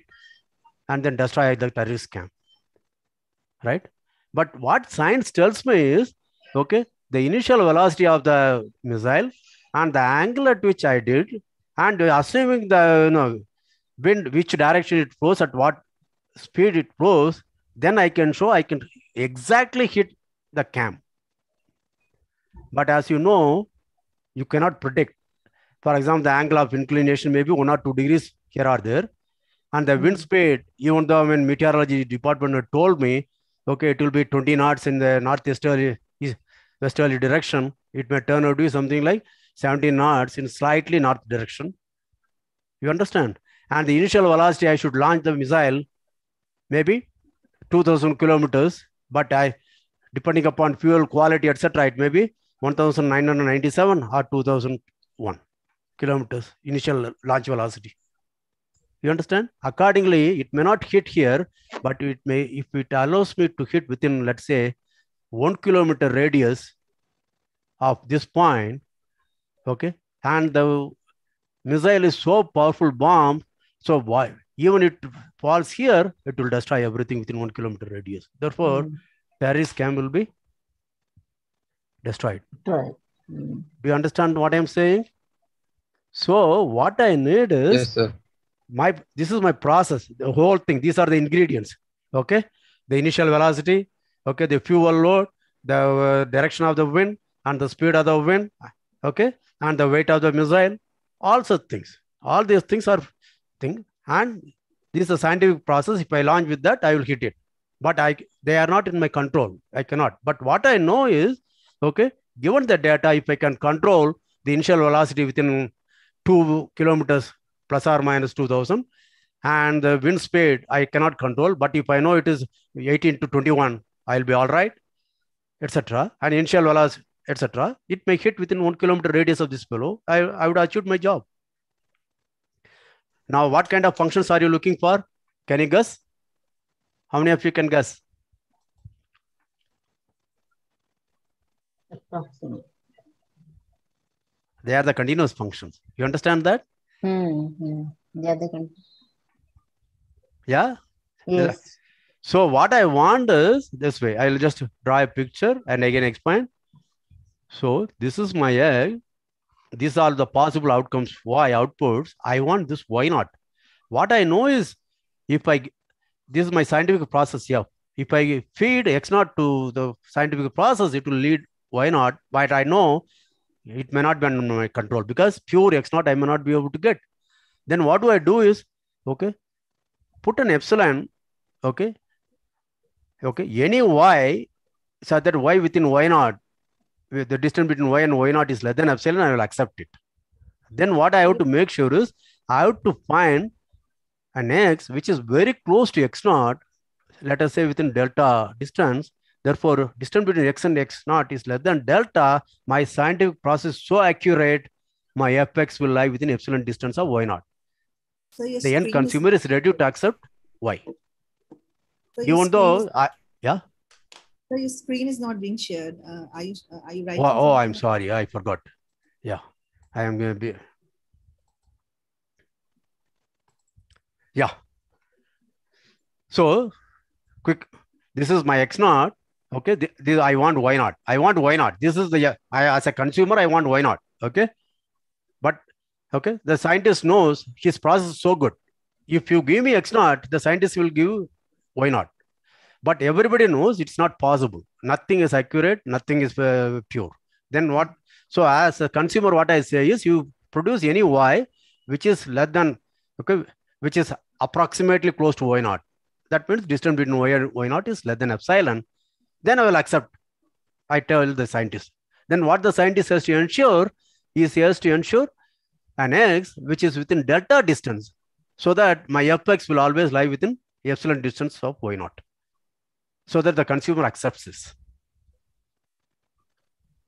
and then destroy the terrorist camp. Right? But what science tells me is okay, the initial velocity of the missile and the angle at which I did, and assuming the you know wind, which direction it flows, at what speed it flows, then I can show I can exactly hit the camp. But as you know, you cannot predict. For example, the angle of inclination may be one or two degrees here or there. And the wind hmm. speed, even though I mean meteorology department told me, okay, it will be 20 knots in the northeasterly westerly direction. It may turn out to be something like 17 knots in slightly north direction. You understand? And the initial velocity I should launch the missile, maybe 2000 kilometers, but I, depending upon fuel quality, etc., it may be 1997 or 2001 kilometers initial launch velocity. You understand? Accordingly, it may not hit here, but it may, if it allows me to hit within, let's say, one kilometer radius of this point, okay, and the missile is so powerful bomb, so why? Even it falls here, it will destroy everything within one kilometer radius. Therefore, mm. Paris camp will be destroyed. Right. Mm. Do you understand what I'm saying? So what I need is yes, sir. my this is my process, the whole thing. These are the ingredients. Okay, the initial velocity. Okay, the fuel load, the uh, direction of the wind, and the speed of the wind. Okay, and the weight of the missile. All such things. All these things are thing. And this is a scientific process. If I launch with that, I will hit it. But I they are not in my control. I cannot. But what I know is okay. Given the data, if I can control the initial velocity within two kilometers plus or minus 2000 and the wind speed I cannot control. But if I know it is 18 to 21, I'll be all right, etc. And initial velocity, etc. It may hit within one kilometer radius of this below. I, I would achieve my job. Now, what kind of functions are you looking for? Can you guess? How many of you can guess? Approximate. They are the continuous functions. You understand that? Mm-hmm. Yeah, they can. Yeah? Yes. So what I want is this way. I'll just draw a picture and again explain. So this is my egg. These are the possible outcomes, y outputs. I want this why not. What I know is if I, this is my scientific process here. If I feed x naught to the scientific process, it will lead why not? But I know it may not be under my control because pure x naught I may not be able to get. Then what do I do is, okay, put an epsilon, okay, okay, any y such that y within y naught, the distance between y and y naught is less than epsilon, I will accept it. Then what I have to make sure is I have to find an x which is very close to x naught, let us say within delta distance, Therefore, distance between x and x naught is less than delta. My scientific process is so accurate, my fx will lie within epsilon distance of y naught. So the end consumer is, is ready to accept y. So Even though, is, I, yeah. So your screen is not being shared. Uh, are you uh, are you writing? Oh, oh I'm sorry, I forgot. Yeah, I am going to be. Yeah. So, quick. This is my x naught okay this, this, i want why not i want why not this is the I, as a consumer i want why not okay but okay the scientist knows his process is so good if you give me x naught the scientist will give why not but everybody knows it's not possible nothing is accurate nothing is uh, pure then what so as a consumer what i say is you produce any y which is less than okay which is approximately close to y naught that means distance between y and y naught is less than epsilon then I will accept. I tell the scientist. Then what the scientist has to ensure is he has to ensure an x which is within delta distance so that my fx will always lie within epsilon distance of y naught so that the consumer accepts this.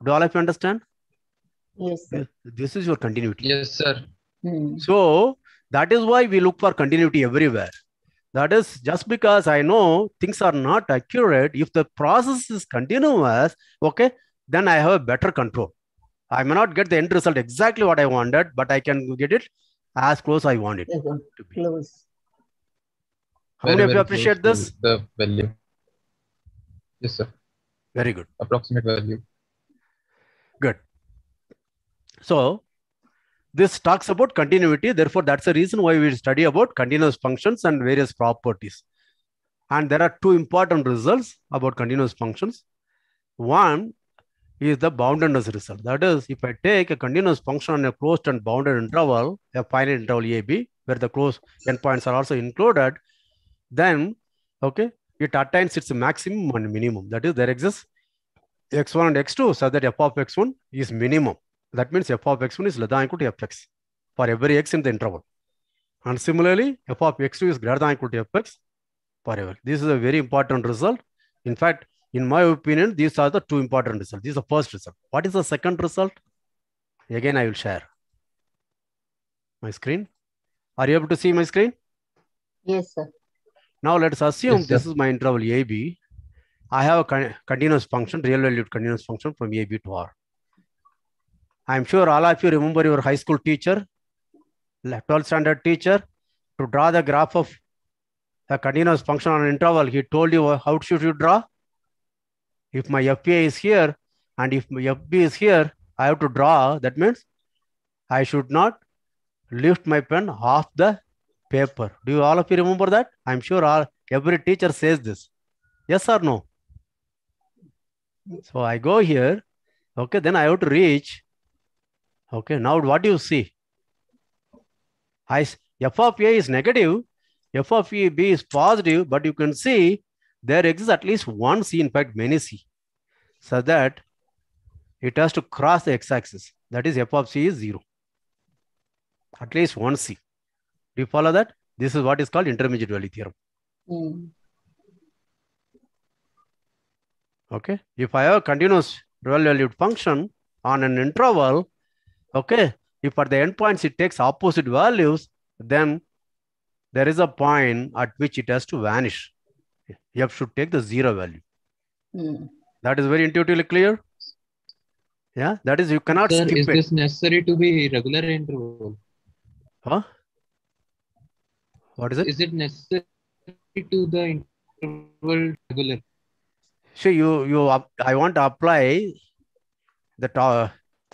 Do all of you understand? Yes, sir. This is your continuity. Yes, sir. Hmm. So that is why we look for continuity everywhere. That is just because I know things are not accurate. If the process is continuous, okay, then I have a better control. I may not get the end result exactly what I wanted, but I can get it as close I want it yes, to be. Close. How very, many of you appreciate this? The value. Yes, sir. Very good. Approximate value. Good. So this talks about continuity therefore that's the reason why we study about continuous functions and various properties and there are two important results about continuous functions one is the boundedness result that is if i take a continuous function on a closed and bounded interval a finite interval ab where the closed endpoints are also included then okay it attains its maximum and minimum that is there exists x1 and x2 so that f of x1 is minimum that means f of x1 is less than equal to fx for every x in the interval. And similarly, f of x2 is greater than equal to fx forever. This is a very important result. In fact, in my opinion, these are the two important results. This is the first result. What is the second result? Again, I will share my screen. Are you able to see my screen? Yes, sir. Now let's assume yes, this is my interval AB. I have a continuous function, real valued continuous function from AB to R. I'm sure all of you remember your high school teacher, 12th standard teacher, to draw the graph of a continuous function on an interval. He told you how should you draw. If my FA is here and if my FB is here, I have to draw. That means I should not lift my pen off the paper. Do you all of you remember that? I'm sure all, every teacher says this. Yes or no? So I go here. Okay, then I have to reach Okay, now what do you see? I, f of a is negative, f of a b is positive, but you can see there exists at least one c, in fact many c, so that it has to cross the x-axis. That is f of c is 0, at least one c. Do you follow that? This is what is called intermediate value theorem. Mm. Okay, if I have a continuous real valued function on an interval, Okay. If at the endpoints it takes opposite values, then there is a point at which it has to vanish. F should take the zero value. Mm. That is very intuitively clear. Yeah, that is you cannot Sir, skip is it. this necessary to be regular interval? Huh? What is it? Is it necessary to the interval regular? So you you I want to apply the uh,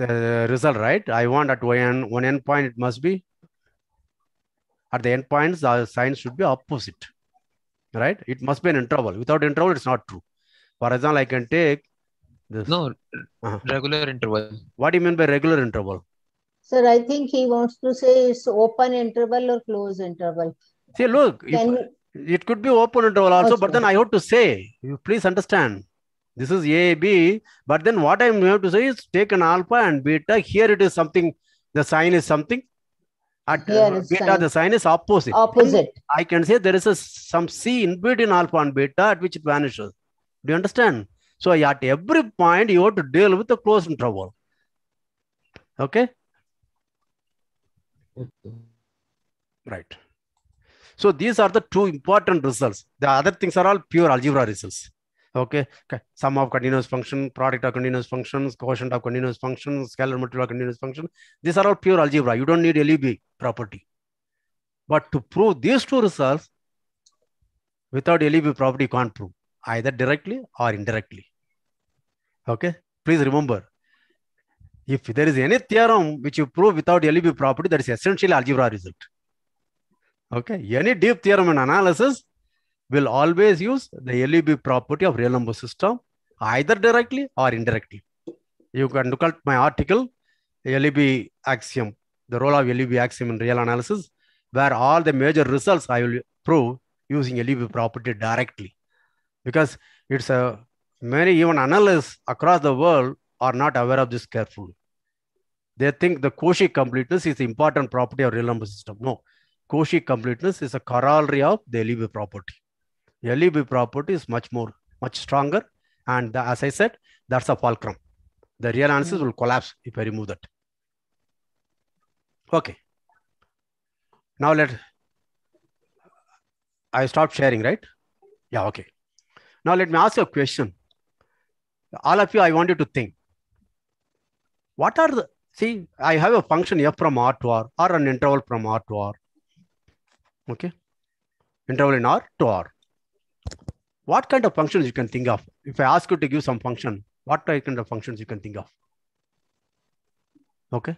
the result, right? I want at one, one end point, it must be at the end points, the sign should be opposite, right? It must be an interval. Without interval, it's not true. For example, I can take this. No, uh -huh. regular interval. What do you mean by regular interval? Sir, I think he wants to say it's open interval or closed interval. See, look, if, it could be open interval also, but then I have to say, you please understand, this is AB. But then what I'm going to say is take an alpha and beta. Here it is something, the sign is something. At uh, beta, sign. the sign is opposite. Opposite. I can say there is a, some C inbuilt in alpha and beta at which it vanishes. Do you understand? So at every point, you have to deal with the close interval. Okay? okay. Right. So these are the two important results. The other things are all pure algebra results okay sum of continuous function product of continuous functions quotient of continuous functions scalar multiple of continuous function these are all pure algebra you don't need leb property but to prove these two results without leb property you can't prove either directly or indirectly okay please remember if there is any theorem which you prove without leb property that is essentially algebra result okay any deep theorem and analysis will always use the LUB property of real number system, either directly or indirectly. You can look at my article, LUB axiom, the role of LUB axiom in real analysis, where all the major results I will prove using LUB property directly. Because it's a many even analysts across the world are not aware of this carefully. They think the Cauchy completeness is important property of real number system. No, Cauchy completeness is a corollary of the LUB property. The LEB property is much more, much stronger. And the, as I said, that's a fulcrum. The real answers hmm. will collapse if I remove that. Okay. Now let, I stop sharing, right? Yeah, okay. Now let me ask you a question. All of you, I want you to think. What are the, see, I have a function f from R to R or an interval from R to R. Okay. Interval in R to R what kind of functions you can think of? If I ask you to give some function, what kind of functions you can think of? Okay.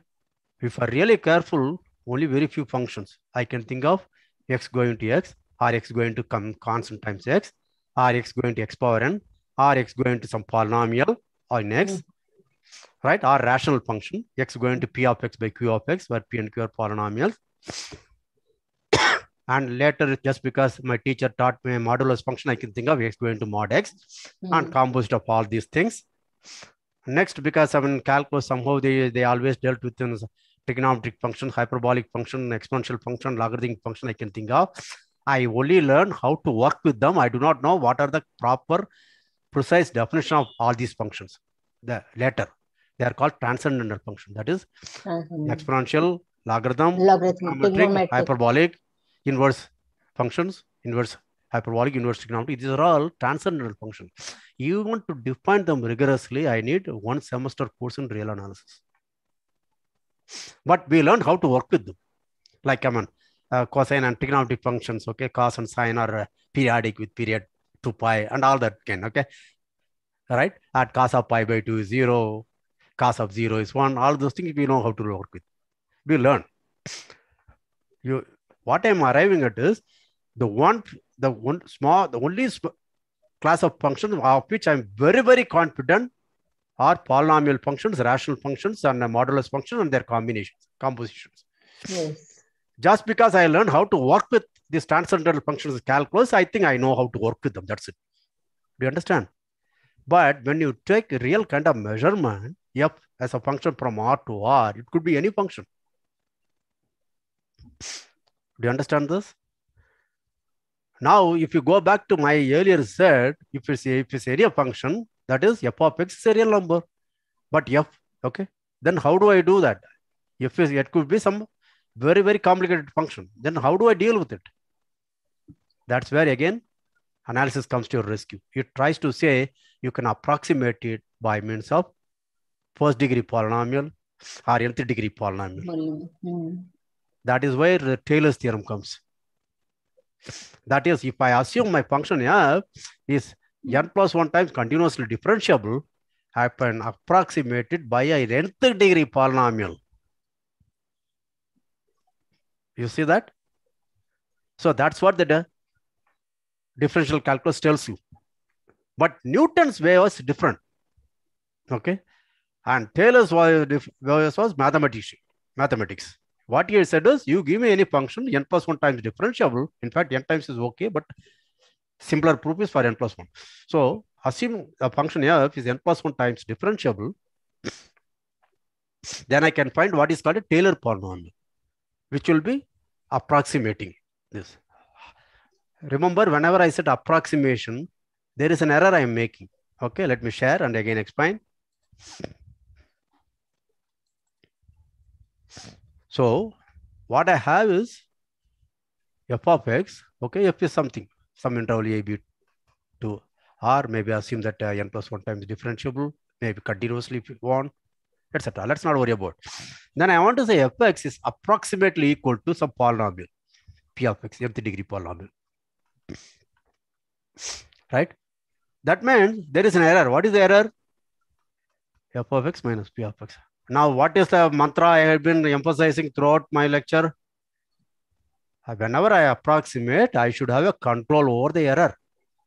If I really careful, only very few functions. I can think of x going to x, or x going to come constant times x, or x going to x power n, or x going to some polynomial or in x, right? Or rational function, x going to p of x by q of x, where p and q are polynomials. And later, just because my teacher taught me a modulus function, I can think of x going to mod x mm. and hmm. composite of all these things. Next, because I mean, calculus, somehow they, they always dealt with things, trigonometric function, hyperbolic function, exponential function, logarithmic function I can think of. I only learn how to work with them. I do not know what are the proper precise definition of all these functions. The later, they are called transcendental function. That is mm -hmm. exponential, logarithm, trigonometric, hyperbolic, inverse functions, inverse hyperbolic, inverse trigonometry. These are all transcendental functions. You want to define them rigorously, I need one semester course in real analysis. But we learned how to work with them. Like, come on, uh, cosine and trigonometry functions, okay? Cos and sine are uh, periodic with period 2 pi and all that again, okay? right. At cos of pi by 2 is 0, cos of 0 is 1. All those things we know how to work with. We learn. You what i'm arriving at is the one the one small the only class of functions of which i'm very very confident are polynomial functions rational functions and modulus functions and their combinations compositions yes just because i learned how to work with these transcendental functions calculus i think i know how to work with them that's it do you understand but when you take real kind of measurement yep, as a function from r to r it could be any function do you understand this? Now, if you go back to my earlier said, if you see if it's area function, that is f of x is real number, but f, okay, then how do I do that? If it could be some very, very complicated function, then how do I deal with it? That's where again, analysis comes to your rescue. It tries to say you can approximate it by means of first degree polynomial or nth degree polynomial. Mm -hmm. That is where the Taylor's theorem comes. That is, if I assume my function f is n plus 1 times continuously differentiable, I can approximate it by a nth degree polynomial. You see that? So that's what the differential calculus tells you. But Newton's way was different. Okay? And Taylor's way was mathematician, mathematics. What I said is you give me any function n plus 1 times differentiable. In fact, n times is okay, but simpler proof is for n plus 1. So assume a function f is n plus 1 times differentiable. Then I can find what is called a Taylor polynomial, which will be approximating this. Remember, whenever I said approximation, there is an error I am making. Okay, let me share and again explain. So what I have is f of x, okay, f is something, some interval a, b to r, maybe assume that uh, n plus 1 times differentiable, maybe continuously if you want, etc. Let's not worry about. Then I want to say f of x is approximately equal to some polynomial, p of x, nth degree polynomial. Right? That means there is an error. What is the error? f of x minus p of x. Now, what is the mantra I have been emphasizing throughout my lecture? Uh, whenever I approximate, I should have a control over the error.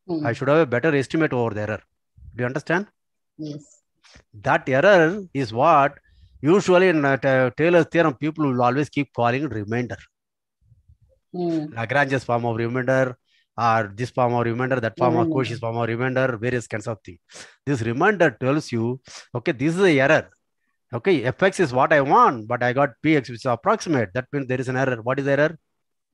Mm. I should have a better estimate over the error. Do you understand? Yes. That error is what usually in uh, uh, Taylor's theorem, people will always keep calling remainder. Mm. Lagrange's form of remainder, or this form of remainder, that form mm. of hmm. Cauchy's form of remainder, various kinds of things. This remainder tells you, okay, this is the error. Okay, fx is what I want, but I got px which is approximate. That means there is an error. What is the error?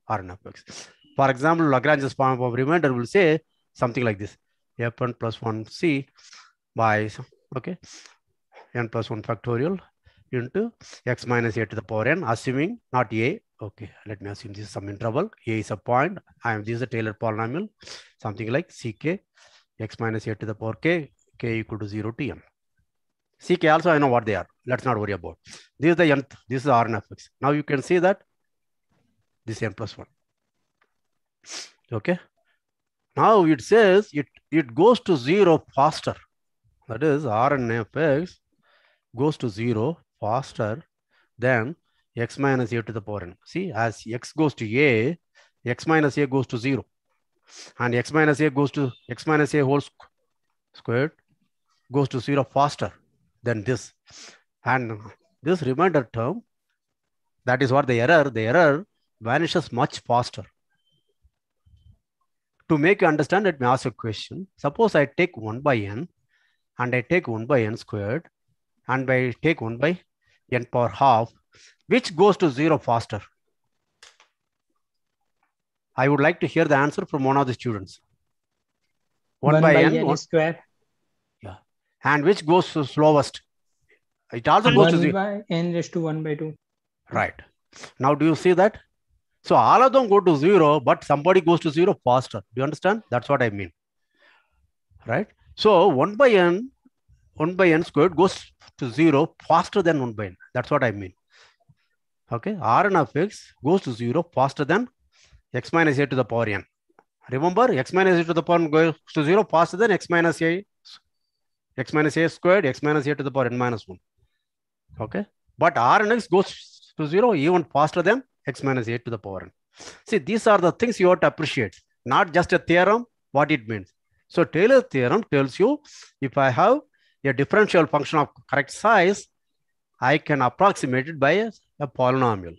Rn of fx. For example, Lagrange's form of remainder will say something like this. f1 plus 1c by, okay, n plus 1 factorial into x minus a to the power n, assuming not a. Okay, let me assume this is some interval. a is a point. I am this is a Taylor polynomial, something like ck x minus a to the power k, k equal to 0 to m. CK also I know what they are. Let's not worry about. This is the nth, this is the Now you can see that this n plus 1. Okay. Now it says it, it goes to 0 faster. That is Rnfx goes to 0 faster than x minus a to the power n. See, as x goes to a, x minus a goes to 0. And x minus a goes to x minus a whole squ squared goes to 0 faster than this. And this remainder term, that is what the error, the error vanishes much faster. To make you understand, let me ask a question. Suppose I take 1 by n and I take 1 by n squared and I take 1 by n power half, which goes to 0 faster? I would like to hear the answer from one of the students. 1, 1 by, by n, n one, square and which goes to slowest it also and goes to zero by n raised to 1 by 2 right now do you see that so all of them go to zero but somebody goes to zero faster do you understand that's what i mean right so 1 by n 1 by n squared goes to zero faster than 1 by n that's what i mean okay rn of x goes to zero faster than x minus a to the power n remember x minus a to the power n goes to zero faster than x minus a x minus a squared, x minus a to the power n minus 1. Okay. But r and x goes to 0 even faster than x minus a to the power n. See, these are the things you have to appreciate, not just a theorem, what it means. So Taylor's theorem tells you if I have a differential function of correct size, I can approximate it by a, a polynomial.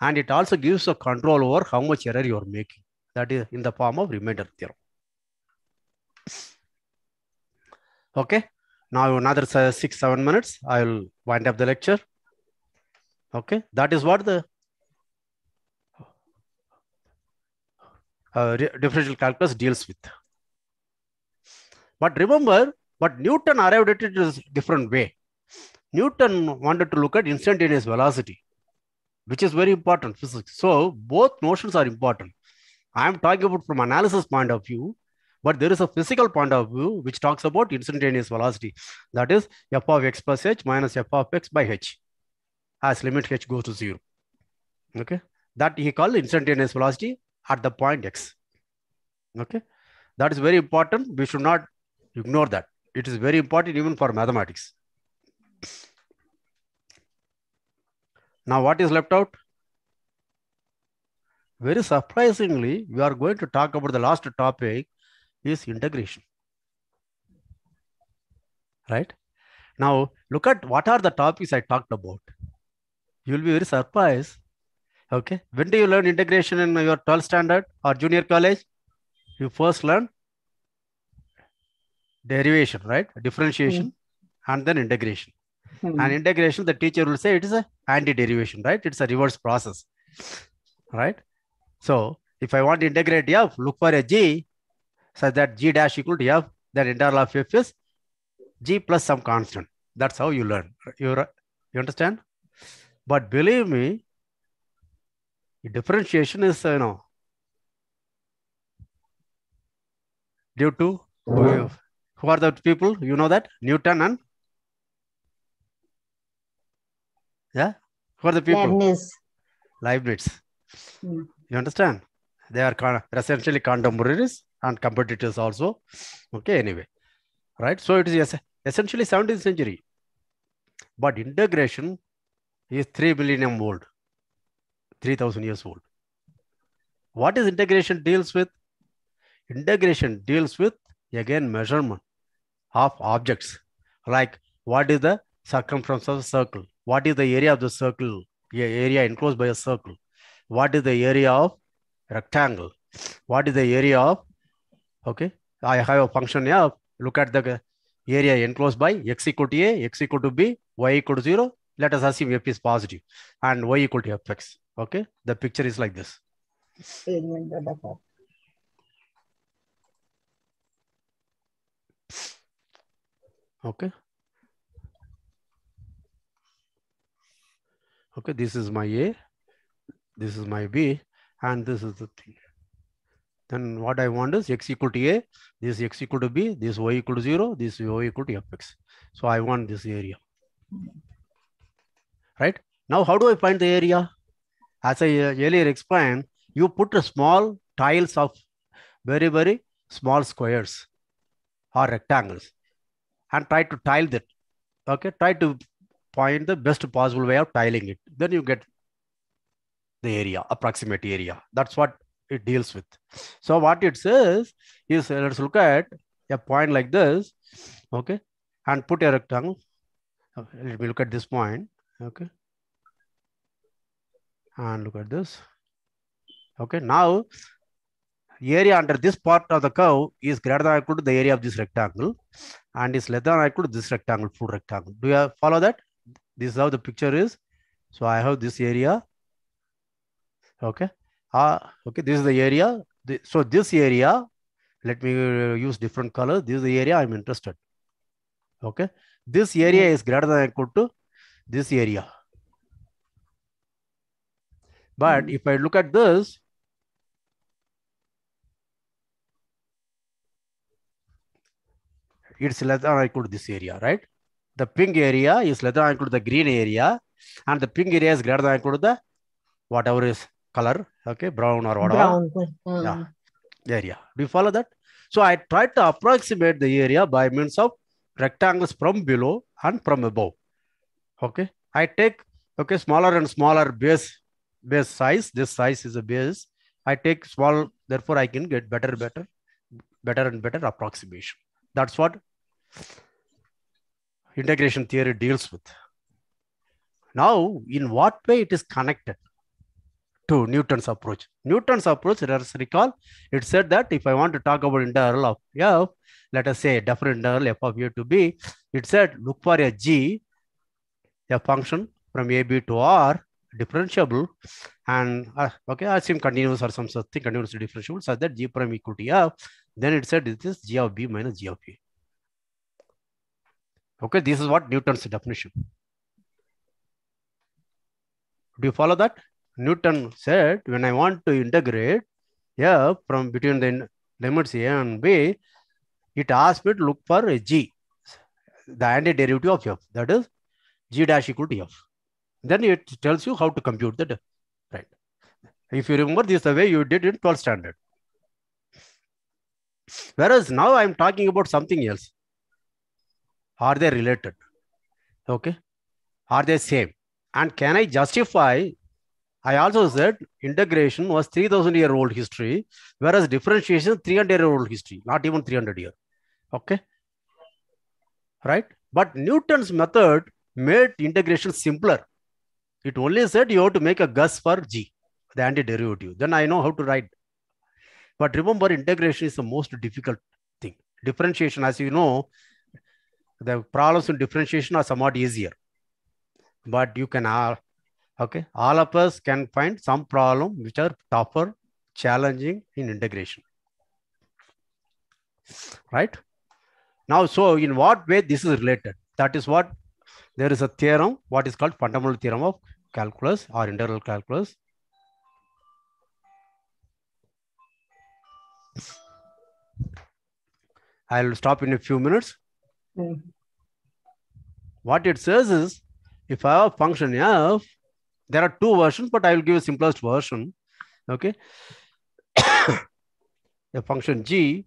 And it also gives a control over how much error you are making. That is in the form of remainder theorem. Okay. Now another six, seven minutes, I will wind up the lecture. Okay. That is what the uh, differential calculus deals with. But remember, but Newton arrived at it in a different way. Newton wanted to look at instantaneous velocity, which is very important physics. So both notions are important. I am talking about from analysis point of view. But there is a physical point of view which talks about instantaneous velocity. That is f of x plus h minus f of x by h as limit h goes to zero. Okay. That he called instantaneous velocity at the point x. Okay. That is very important. We should not ignore that. It is very important even for mathematics. Now what is left out? Very surprisingly, we are going to talk about the last topic, is integration. Right? Now, look at what are the topics I talked about. You'll be very surprised. Okay. When do you learn integration in your 12th standard or junior college? You first learn derivation, right? Differentiation mm. and then integration. Mm. And integration, the teacher will say it is a anti-derivation, right? It's a reverse process, right? So if I want to integrate f, look for a g such that g dash equal to f, that integral of f is g plus some constant. That's how you learn. You, you understand? But believe me, differentiation is, you know, due to who, who are the people? You know that? Newton and? Yeah? Who are the people? Leibniz. Leibniz. Hmm. You understand? They are essentially contemporaries and competitors also. Okay, anyway, right? So it is essentially 17th century, but integration is 3 millennium old, 3000 years old. What is integration deals with? Integration deals with again measurement of objects like what is the circumference of a circle? What is the area of the circle? Area enclosed by a circle. What is the area of rectangle? What is the area of Okay, I have a function here. Look at the area enclosed by x equal to a, x equal to b, y equal to 0. Let us assume f is positive and y equal to fx. Okay, the picture is like this. Okay. Okay, this is my A, this is my B, and this is the thing then what I want is x equal to a, this x equal to b, this y equal to 0, this y equal to fx. So I want this area. Right? Now, how do I find the area? As I uh, earlier explained, you put a small tiles of very, very small squares or rectangles and try to tile that. Okay, try to find the best possible way of tiling it. Then you get the area, approximate area. That's what it deals with. So what it says is let's look at a point like this, okay, and put a rectangle. let me look at this point, okay, and look at this. Okay, now area under this part of the curve is greater than equal to the area of this rectangle and is less than equal to this rectangle, full rectangle. Do you follow that? This is how the picture is. So I have this area. Okay uh, okay this is the area the, so this area let me use different color this is the area i'm interested okay this area hmm. is greater than equal to this area but hmm. if i look at this it's less than or equal to this area right the pink area is less than or equal to the green area and the pink area is greater than or equal to the whatever is color, okay, brown or whatever. Brown. Mm. Yeah. Uh. Area. Do you follow that? So I tried to approximate the area by means of rectangles from below and from above. Okay. I take okay smaller and smaller base base size. This size is a base. I take small, therefore I can get better, better, better and better approximation. That's what integration theory deals with. Now, in what way it is connected? to Newton's approach. Newton's approach, let us recall, it said that if I want to talk about integral of f, let us say definite integral f of u to b, it said look for a g, a function from ab to r, differentiable, and uh, okay, assume continuous or some such thing, continuous differentiable, such that g prime equal to f, then it said this is g of b minus g of a. Okay, this is what Newton's definition. Do you follow that? Newton said, when I want to integrate f from between the limits a and b, it asks me to look for g, the antiderivative of f, that is g dash equal to f. Then it tells you how to compute that, right? If you remember this the way you did in 12th standard. Whereas now I'm talking about something else. Are they related? Okay. Are they same? And can I justify I also said integration was 3000 year old history, whereas differentiation 300 year old history, not even 300 year. Okay. Right. But Newton's method made integration simpler. It only said you have to make a guess for G, the antiderivative. Then I know how to write. But remember, integration is the most difficult thing. Differentiation, as you know, the problems in differentiation are somewhat easier. But you can have uh, Okay, all of us can find some problem which are tougher, challenging in integration. Right? Now, so in what way this is related? That is what there is a theorem, what is called fundamental theorem of calculus or integral calculus. I'll stop in a few minutes. Mm. What it says is if I have function f there are two versions but i will give a simplest version okay the function g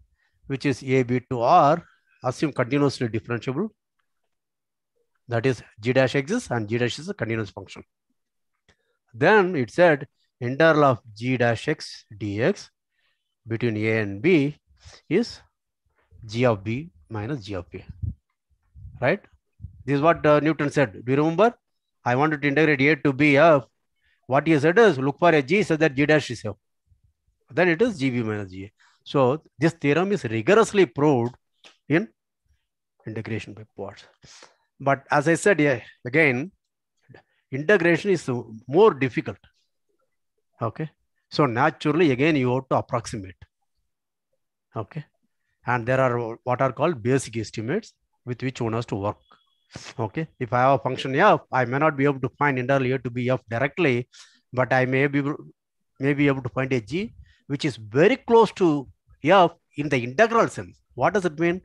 which is a b to r assume continuously differentiable that is g dash exists and g dash is a continuous function then it said integral of g dash x dx between a and b is g of b minus g of a right this is what uh, newton said do you remember I wanted to integrate A to B of what you said is look for a G so that G dash is F. Then it is GB minus GA. So this theorem is rigorously proved in integration by parts. But as I said yeah, again, integration is more difficult. Okay. So naturally, again, you have to approximate. Okay. And there are what are called basic estimates with which one has to work okay if i have a function f i may not be able to find integral a to b f directly but i may be may be able to find a g which is very close to f in the integral sense what does it mean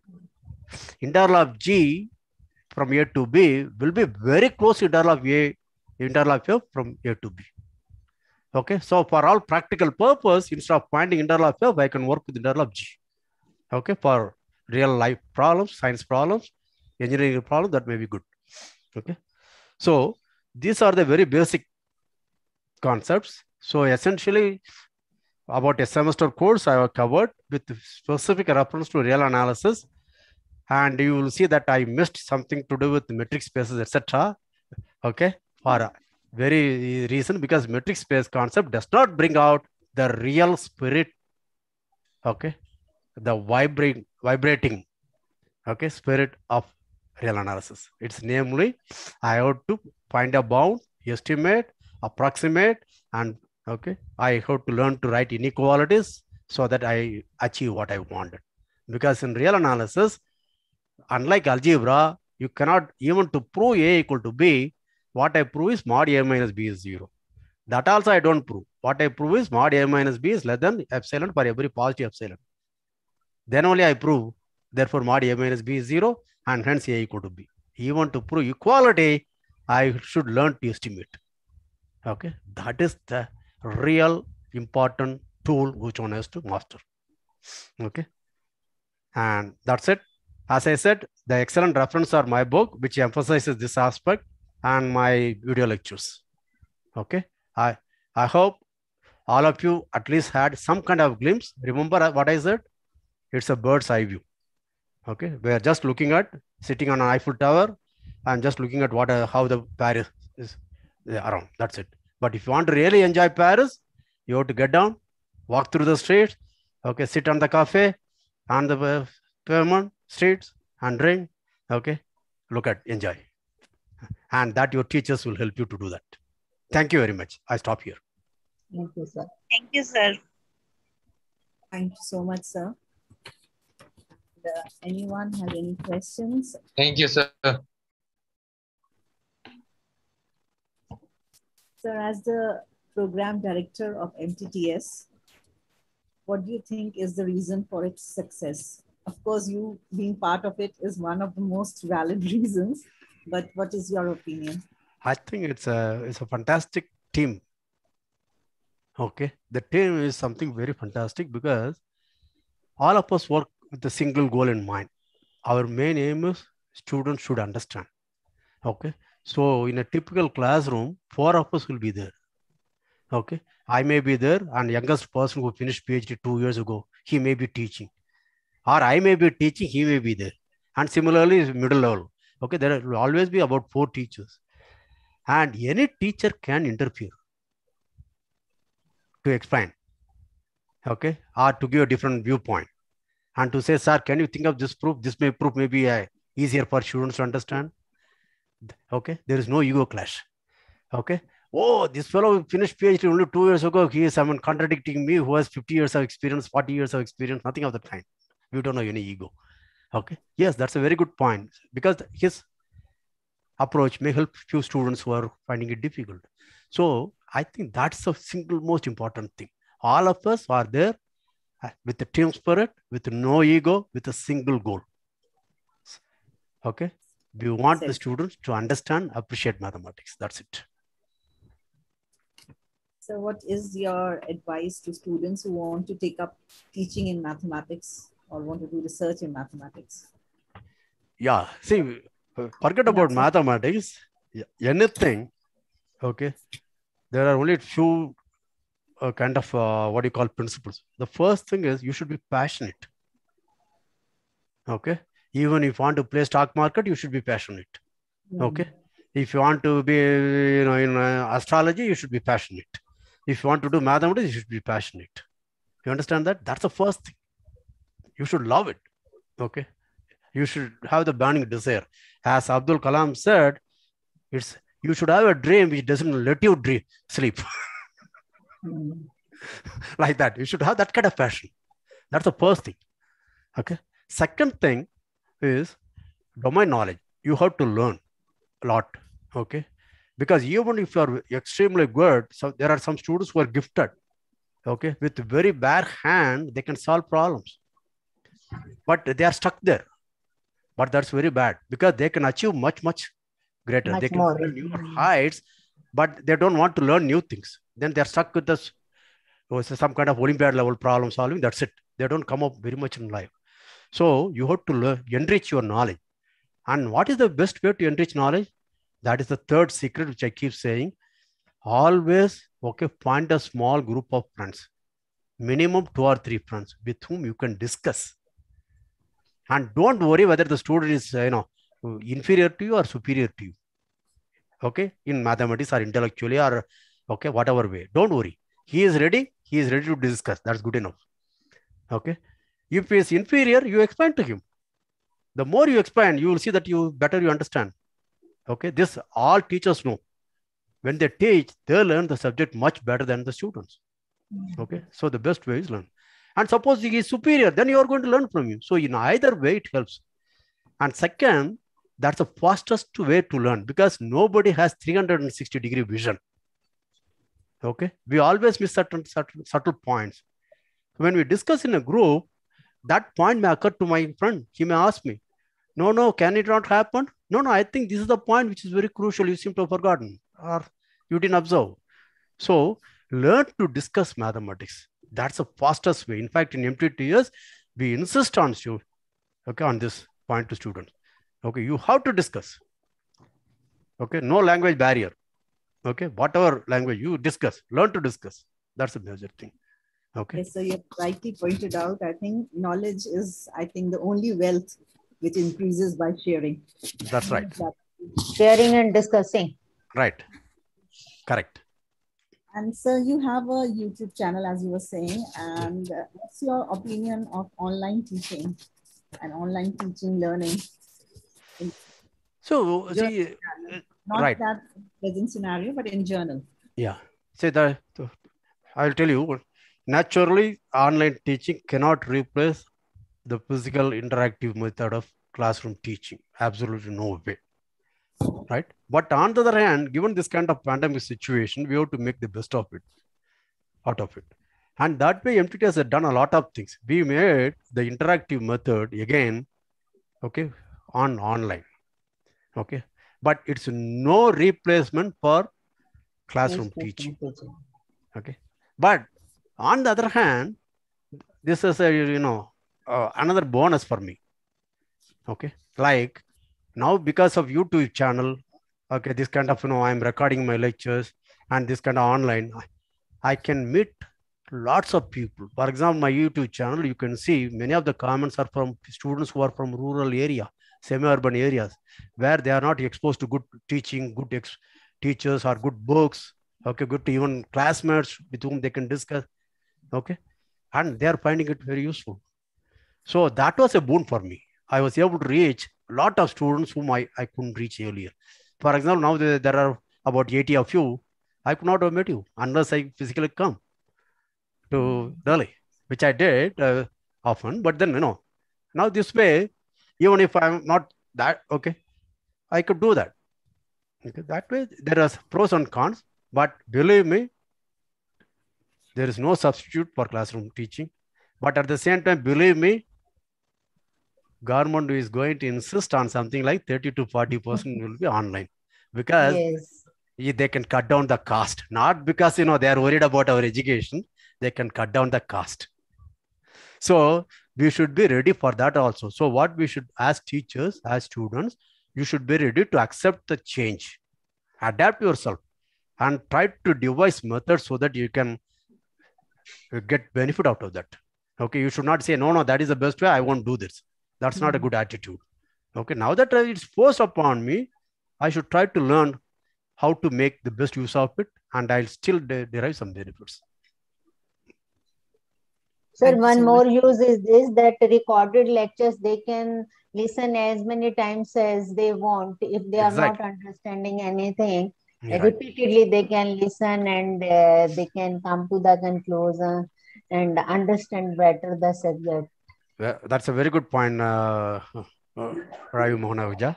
integral of g from a to b will be very close to integral of a integral of f from a to b okay so for all practical purpose instead of finding integral of f i can work with integral of g okay for real life problems science problems engineering problem that may be good okay so these are the very basic concepts so essentially about a semester course i have covered with specific reference to real analysis and you will see that i missed something to do with metric spaces etc okay for very reason because metric space concept does not bring out the real spirit okay the vibrating, vibrating okay spirit of real analysis. It's namely, I have to find a bound, estimate, approximate, and okay, I have to learn to write inequalities so that I achieve what I wanted. Because in real analysis, unlike algebra, you cannot even to prove A equal to B, what I prove is mod A minus B is zero. That also I don't prove. What I prove is mod A minus B is less than epsilon for every positive epsilon. Then only I prove, therefore mod A minus B is zero and hence A equal to B. Even to prove equality, I should learn to estimate. Okay, that is the real important tool which one has to master. Okay, and that's it. As I said, the excellent reference are my book, which emphasizes this aspect and my video lectures. Okay, I, I hope all of you at least had some kind of glimpse. Remember what I said? It's a bird's eye view. Okay, we are just looking at sitting on an Eiffel Tower. I'm just looking at what uh, how the Paris is around. That's it. But if you want to really enjoy Paris, you have to get down, walk through the streets. Okay, sit on the cafe on the uh, pavement streets and drink. Okay, look at enjoy, and that your teachers will help you to do that. Thank you very much. I stop here. Thank you, sir. Thank you, sir. Thank you so much, sir uh, anyone have any questions? Thank you, sir. Sir, as the program director of MTTS, what do you think is the reason for its success? Of course, you being part of it is one of the most valid reasons, but what is your opinion? I think it's a, it's a fantastic team. Okay, the team is something very fantastic because all of us work with a single goal in mind. Our main aim is students should understand. Okay. So in a typical classroom, four of us will be there. Okay. I may be there and youngest person who finished PhD two years ago, he may be teaching. Or I may be teaching, he may be there. And similarly, middle level. Okay. There will always be about four teachers. And any teacher can interfere to explain. Okay. Or to give a different viewpoint and to say, sir, can you think of this proof? This may proof may be uh, easier for students to understand. Okay, there is no ego clash. Okay, oh, this fellow finished PhD only two years ago. He is someone contradicting me who has 50 years of experience, 40 years of experience, nothing of the kind. We don't know any ego. Okay, yes, that's a very good point because his approach may help few students who are finding it difficult. So I think that's the single most important thing. All of us are there with a team spirit, with no ego, with a single goal. Okay. We want the students to understand, appreciate mathematics. That's it. So, what is your advice to students who want to take up teaching in mathematics or want to do research in mathematics? Yeah, see, forget about mathematics, anything, okay? There are only few a kind of uh, what you call principles. The first thing is you should be passionate. Okay. Even if you want to play stock market, you should be passionate. Mm. Okay. If you want to be, you know, in uh, astrology, you should be passionate. If you want to do mathematics, you should be passionate. You understand that? That's the first thing. You should love it. Okay. You should have the burning desire. As Abdul Kalam said, it's you should have a dream which doesn't let you dream, sleep. Hmm. like that. You should have that kind of passion. That's the first thing. Okay. Second thing is domain knowledge. You have to learn a lot. Okay. Because even if you are extremely good, so there are some students who are gifted. Okay. With very bare hand, they can solve problems. But they are stuck there. But that's very bad because they can achieve much, much greater. Much they can more. reach new heights but they don't want to learn new things. Then they're stuck with this, oh, some kind of Olympiad level problem solving. That's it. They don't come up very much in life. So you have to learn, enrich your knowledge. And what is the best way to enrich knowledge? That is the third secret, which I keep saying. Always, okay, find a small group of friends, minimum two or three friends with whom you can discuss. And don't worry whether the student is, you know, inferior to you or superior to you okay in mathematics or intellectually or okay whatever way don't worry he is ready he is ready to discuss that's good enough okay if he is inferior you expand to him the more you expand you will see that you better you understand okay this all teachers know when they teach they learn the subject much better than the students okay so the best way is learn and suppose he is superior then you are going to learn from him so in either way it helps and second that's the fastest way to learn because nobody has 360 degree vision okay we always miss certain, certain subtle points when we discuss in a group that point may occur to my friend he may ask me no no can it not happen no no i think this is the point which is very crucial you seem to have forgotten or you didn't observe so learn to discuss mathematics that's the fastest way in fact in mtts we insist on you okay on this point to students okay you have to discuss okay no language barrier okay whatever language you discuss learn to discuss that's a major thing okay yes, so you rightly pointed out i think knowledge is i think the only wealth which increases by sharing that's right sharing and discussing right correct and so you have a youtube channel as you were saying and what's your opinion of online teaching and online teaching learning so, journal see, uh, not right. that present scenario, but in journal. Yeah. So that I'll tell you. Naturally, online teaching cannot replace the physical interactive method of classroom teaching. Absolutely no way. Right. But on the other hand, given this kind of pandemic situation, we have to make the best of it, out of it. And that way, MTT has done a lot of things. We made the interactive method again, okay, on online. Okay. But it's no replacement for classroom teaching. teaching. Okay. But on the other hand, this is a, you know, uh, another bonus for me. Okay. Like now because of YouTube channel, okay, this kind of, you know, I'm recording my lectures and this kind of online, I can meet lots of people. For example, my YouTube channel, you can see many of the comments are from students who are from rural area semi-urban areas where they are not exposed to good teaching, good teachers or good books, okay, good even classmates with whom they can discuss, okay, and they are finding it very useful. So that was a boon for me. I was able to reach a lot of students whom I, I couldn't reach earlier. For example, now there, there are about 80 of you. I could not have met you unless I physically come to Delhi, which I did uh, often. But then, you know, now this way, even if i'm not that okay i could do that okay that way there are pros and cons but believe me there is no substitute for classroom teaching but at the same time believe me government is going to insist on something like 30 to 40 percent will be online because yes. they can cut down the cost not because you know they are worried about our education they can cut down the cost so we should be ready for that also so what we should as teachers as students you should be ready to accept the change adapt yourself and try to devise methods so that you can get benefit out of that okay you should not say no no that is the best way i won't do this that's mm -hmm. not a mm-hmm. good attitude okay now that it's forced upon me i should try to learn how to make the best use of it and i'll still de derive some benefits Sir, one so more much. use is this that recorded lectures they can listen as many times as they want if they exactly. are not understanding anything. Yeah. Repeatedly, they can listen and uh, they can come to the conclusion and understand better the subject. Well, that's a very good point, uh, uh, Ravi Mohanavuja.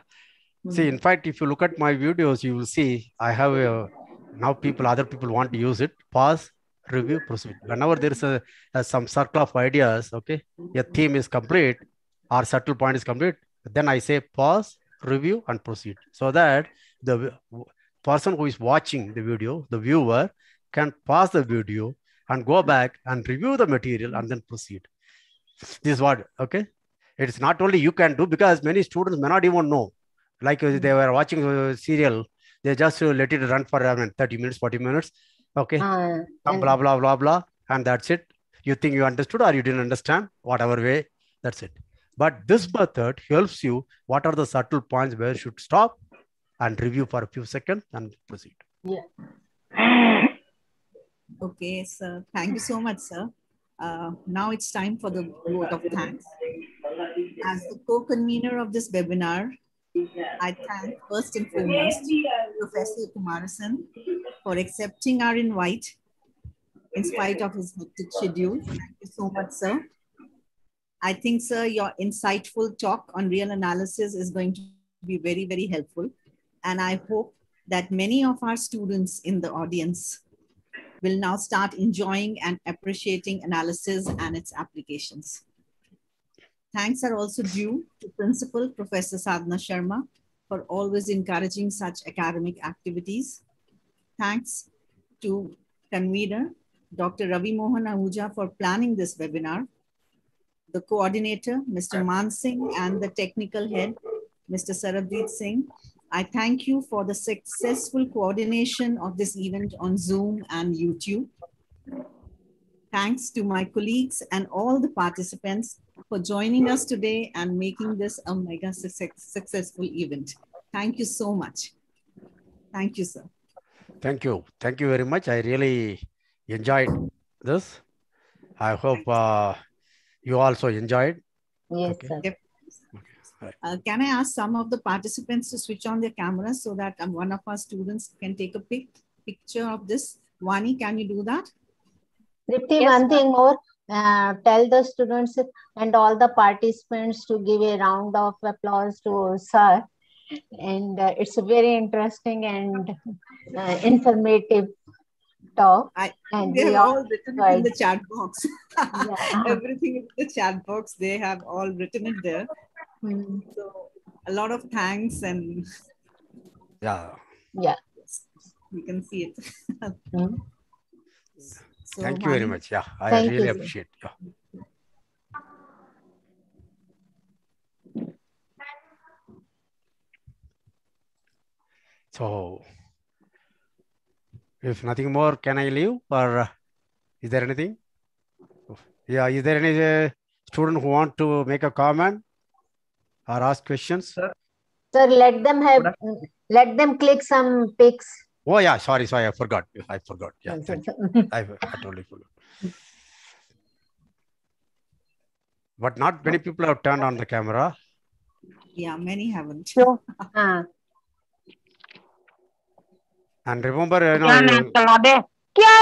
Hmm. See, in fact, if you look at my videos, you will see I have a, now people, other people want to use it. Pause, review procedure. Whenever there is a, a, some circle of ideas, okay, a theme is complete or subtle point is complete, then I say pause, review, and proceed. So that the person who is watching the video, the viewer, can pause the video and go back and review the material and then proceed. This is what, okay? It is not only you can do because many students may not even know. Like uh, they were watching a uh, serial, they just uh, let it run for I mean, 30 minutes, 40 minutes Okay. Uh, and blah, blah, blah, blah. And that's it. You think you understood or you didn't understand, whatever way, that's it. But this mm-hmm. method helps you what are the subtle points where you should stop and review for a few seconds and proceed. Yeah. okay, sir. Thank you so much, sir. Uh, now it's time for the vote of thanks. As the co-convener of this webinar, I thank first and foremost Professor Kumarasan for accepting our invite in spite of his hectic schedule. Thank you so much, sir. I think, sir, your insightful talk on real analysis is going to be very, very helpful. And I hope that many of our students in the audience will now start enjoying and appreciating analysis and its applications. Thanks are also due to Principal Professor Sadhna Sharma for always encouraging such academic activities. Thanks to convener, Dr. Ravi Mohan Ahuja for planning this webinar, the coordinator, Mr. Man Singh, and the technical head, Mr. Sarabdeep Singh. I thank you for the successful coordination of this event on Zoom and YouTube. Thanks to my colleagues and all the participants for joining us today and making this a mega success, successful event. Thank you so much. Thank you, sir. Thank you. Thank you very much. I really enjoyed this. I hope uh, you also enjoyed. Yes, okay. sir. Yep. Uh, can I ask some of the participants to switch on their cameras so that um, one of our students can take a pic picture of this? Vani, can you do that? Ripti, yes, one thing more. Uh, tell the students and all the participants to give a round of applause to sir and uh, it's a very interesting and uh, informative talk I, and they have all written in the chat box yeah. everything in the chat box they have all written it there mm. so a lot of thanks and yeah yeah you can see it mm. So Thank you very much. Yeah, I Thank really you, appreciate you. Yeah. So, if nothing more, can I leave or uh, is there anything? Yeah, is there any uh, student who want to make a comment or ask questions? Sir, Sir let them have, let them click some pics. Oh yeah, sorry, sorry, I forgot. I forgot. Yeah, I, I totally forgot. But not many people have turned on the camera. Yeah, many haven't. Sure. uh And remember, you know, you...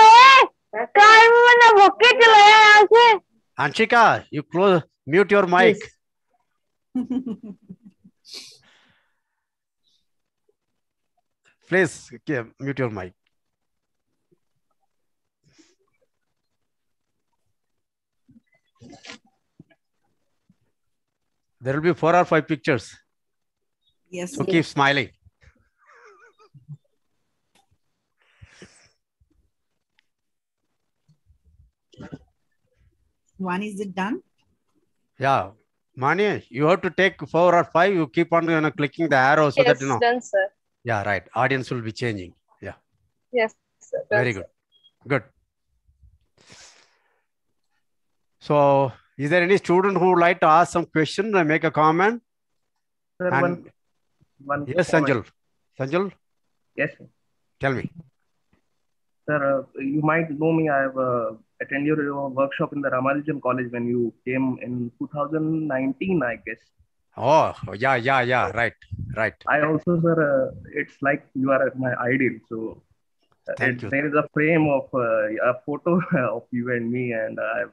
Anshika, you close, mute your mic. Yes. Please mute your mic. There will be four or five pictures. Yes. So yes. keep smiling. One is it done? Yeah. Mani, you have to take four or five. You keep on you know, clicking the arrow so yes, that you know. Done, sir. Yeah, right. Audience will be changing. Yeah. Yes. Sir, Very good. Good. So is there any student who would like to ask some question and make a comment? Sir, and one, one yes, comment. Sanjal. Sanjal? Yes. Sir. Tell me. Sir, uh, you might know me. I have uh, attended your, your workshop in the Ramalujam College when you came in 2019, I guess. Oh, yeah, yeah, yeah. Right, right. I also, sir, uh, it's like you are my ideal. So uh, Thank you. there is a frame of uh, a photo of you and me, and I've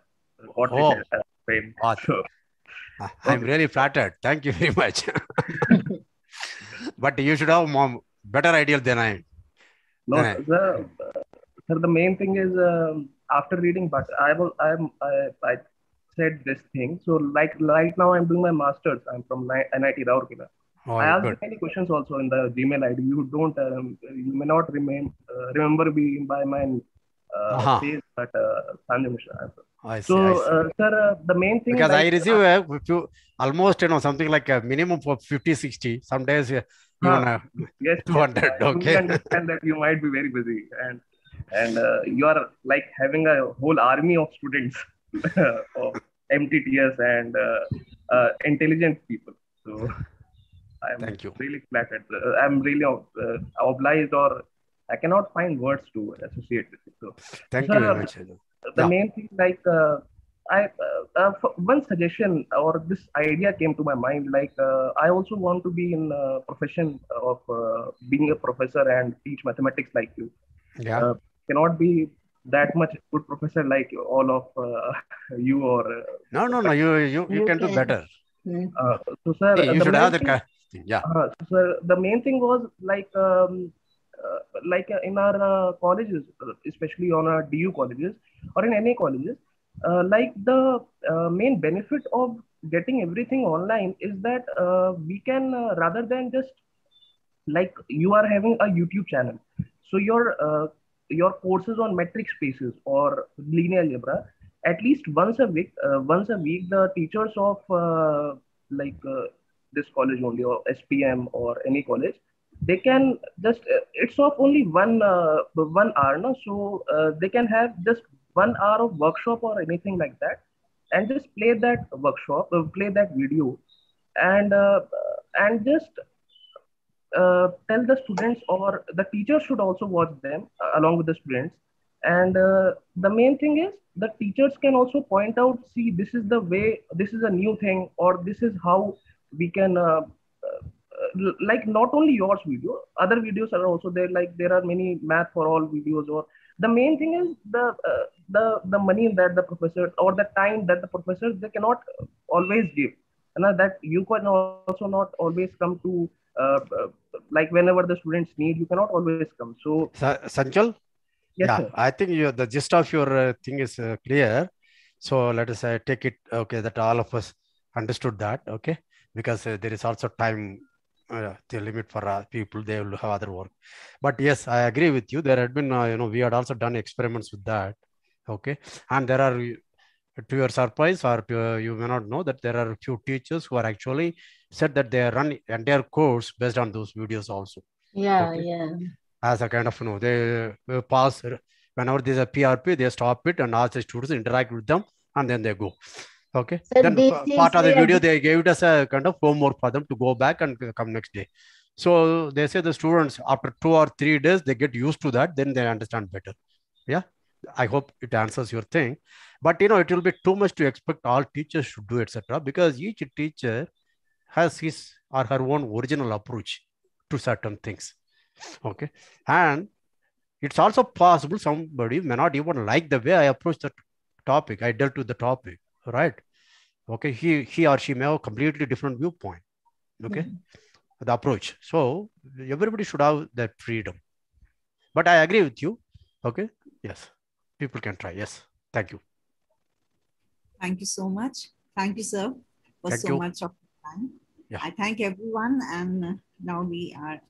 got oh. it as a frame. Awesome. Ah, so, I'm really flattered. Thank you very much. but you should have a better ideal than I No, Sir, uh, sir, the main thing is um, after reading, but I will, I'm, I, I said this thing. So like right now I'm doing my masters. I'm from NIT Raurkela. Oh, I asked many questions also in the Gmail ID. You don't, um, you may not remain, uh, remember me by my uh, uh-huh. face, but uh, Sanjay I see, so, I see. Uh, sir, uh, the main thing because like, I receive few, almost you know something like a minimum for 50, 60. Some uh, huh. you yes, 200. Yes, okay, understand that you might be very busy and and you are like having a whole army of students. of oh. MTTS and uh, uh, intelligent people. So I'm Thank you. really flattered. Uh, I'm really obliged or I cannot find words to associate with it. So, Thank you very much. The yeah. main thing like I uh, uh, one suggestion or this idea came to my mind. Like uh, I also want to be in a profession of being a professor and teach mathematics like you. Yeah, cannot be that much good professor like all of uh, you or uh, no no no you you, you can, do better hmm. uh, so sir hey, you should have the thing. yeah uh, so, sir the main thing was like um, uh, like uh, in our uh, colleges especially on our du colleges or in any colleges like the main benefit of getting everything online is that we can rather than just like you are having a youtube channel so your your courses on metric spaces or linear algebra, at least once a week, uh, once a week, the teachers of uh, like uh, this college only or SPM or any college, they can just uh, it's of only one uh, one hour, no? so they can have just one hour of workshop or anything like that, and just play that workshop, play that video, and and just uh, tell the students or the teachers should also watch them uh, along with the students and uh, the main thing is the teachers can also point out see this is the way this is a new thing or this is how we can uh, uh, like not only yours video other videos are also there like there are many math for all videos or the main thing is the uh, the the money that the professor or the time that the professors they cannot always give and that you can also not always come to uh, like whenever the students need, you cannot always come. So, Sanchal? Yes, yeah, sir. I think you, the gist of your uh, thing is uh, clear. So let us uh, take it, okay, that all of us understood that, okay, because there is also time uh, the limit for uh, people they will have other work but yes i agree with you there had been uh, you know we had also done experiments with that okay and there are to your surprise or to, you may not know that there are few teachers who are actually said that they run entire course based on those videos also. Yeah, okay? yeah. As a kind of, you know, they pass, whenever there's a PRP, they stop it and ask the students interact with them and then they go. Okay. So then part of the video, they gave us a kind of homework for them to go back and come next day. So they say the students after two or three days, they get used to that, then they understand better. Yeah. I hope it answers your thing. But you know, it will be too much to expect all teachers should do, etc. Because each teacher has his or her own original approach to certain things. Okay. And it's also possible somebody may not even like the way I approach the topic, I dealt with the topic, right? Okay. He, he or she may have completely different viewpoint. Okay. Mm-hmm. The approach. So everybody should have that freedom. But I agree with you. Okay. Yes. People can try. Yes. Thank you. Thank you so much. Thank you, sir, for Thank so you. much of time. Yeah. I thank everyone, and now we are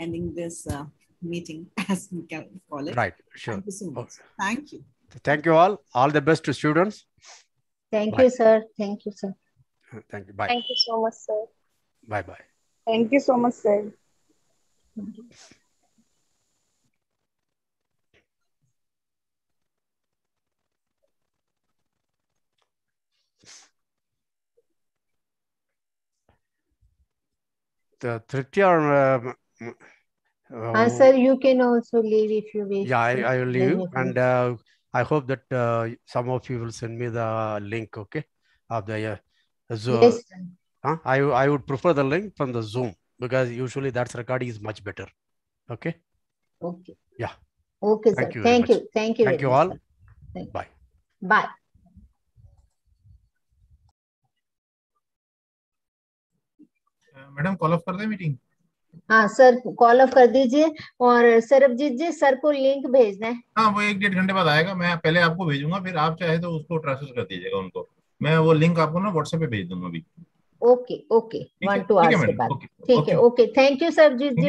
ending this uh, meeting as we can call it. Right, sure. Thank you so much. Okay. Thank you. Thank you all. All the best to students. Thank bye. you, sir. Thank you, sir. Thank you. Bye. Thank you so much, sir. Bye bye. Thank you so much, sir. the Tritiya. Um, uh, uh, uh, sir, you can also leave if you wish. Yeah, I, I will leave. And uh, I hope that uh, some of you will send me the link, okay? Of the uh, Zoom. Yes, huh? I, I would prefer the link from the Zoom because usually that's recording is much better. Okay? Okay. Yeah. Okay, Thank sir. You Thank you. Thank you. Thank you all. Bye. Bye. Madam call off कर दें meeting हाँ sir call off कर दीजिए और Sarabjit ji sir को link भेजना है हाँ वो एक डेढ़ घंटे बाद आएगा मैं पहले आपको भेजूंगा फिर आप चाहे तो उसको ट्रांसफर कर दीजिएगा उनको मैं वो लिंक आपको ना व्हाट्सएप पे भेज दूंगा अभी okay okay one two hours के बाद ठीक है okay thank you Sarabjit ji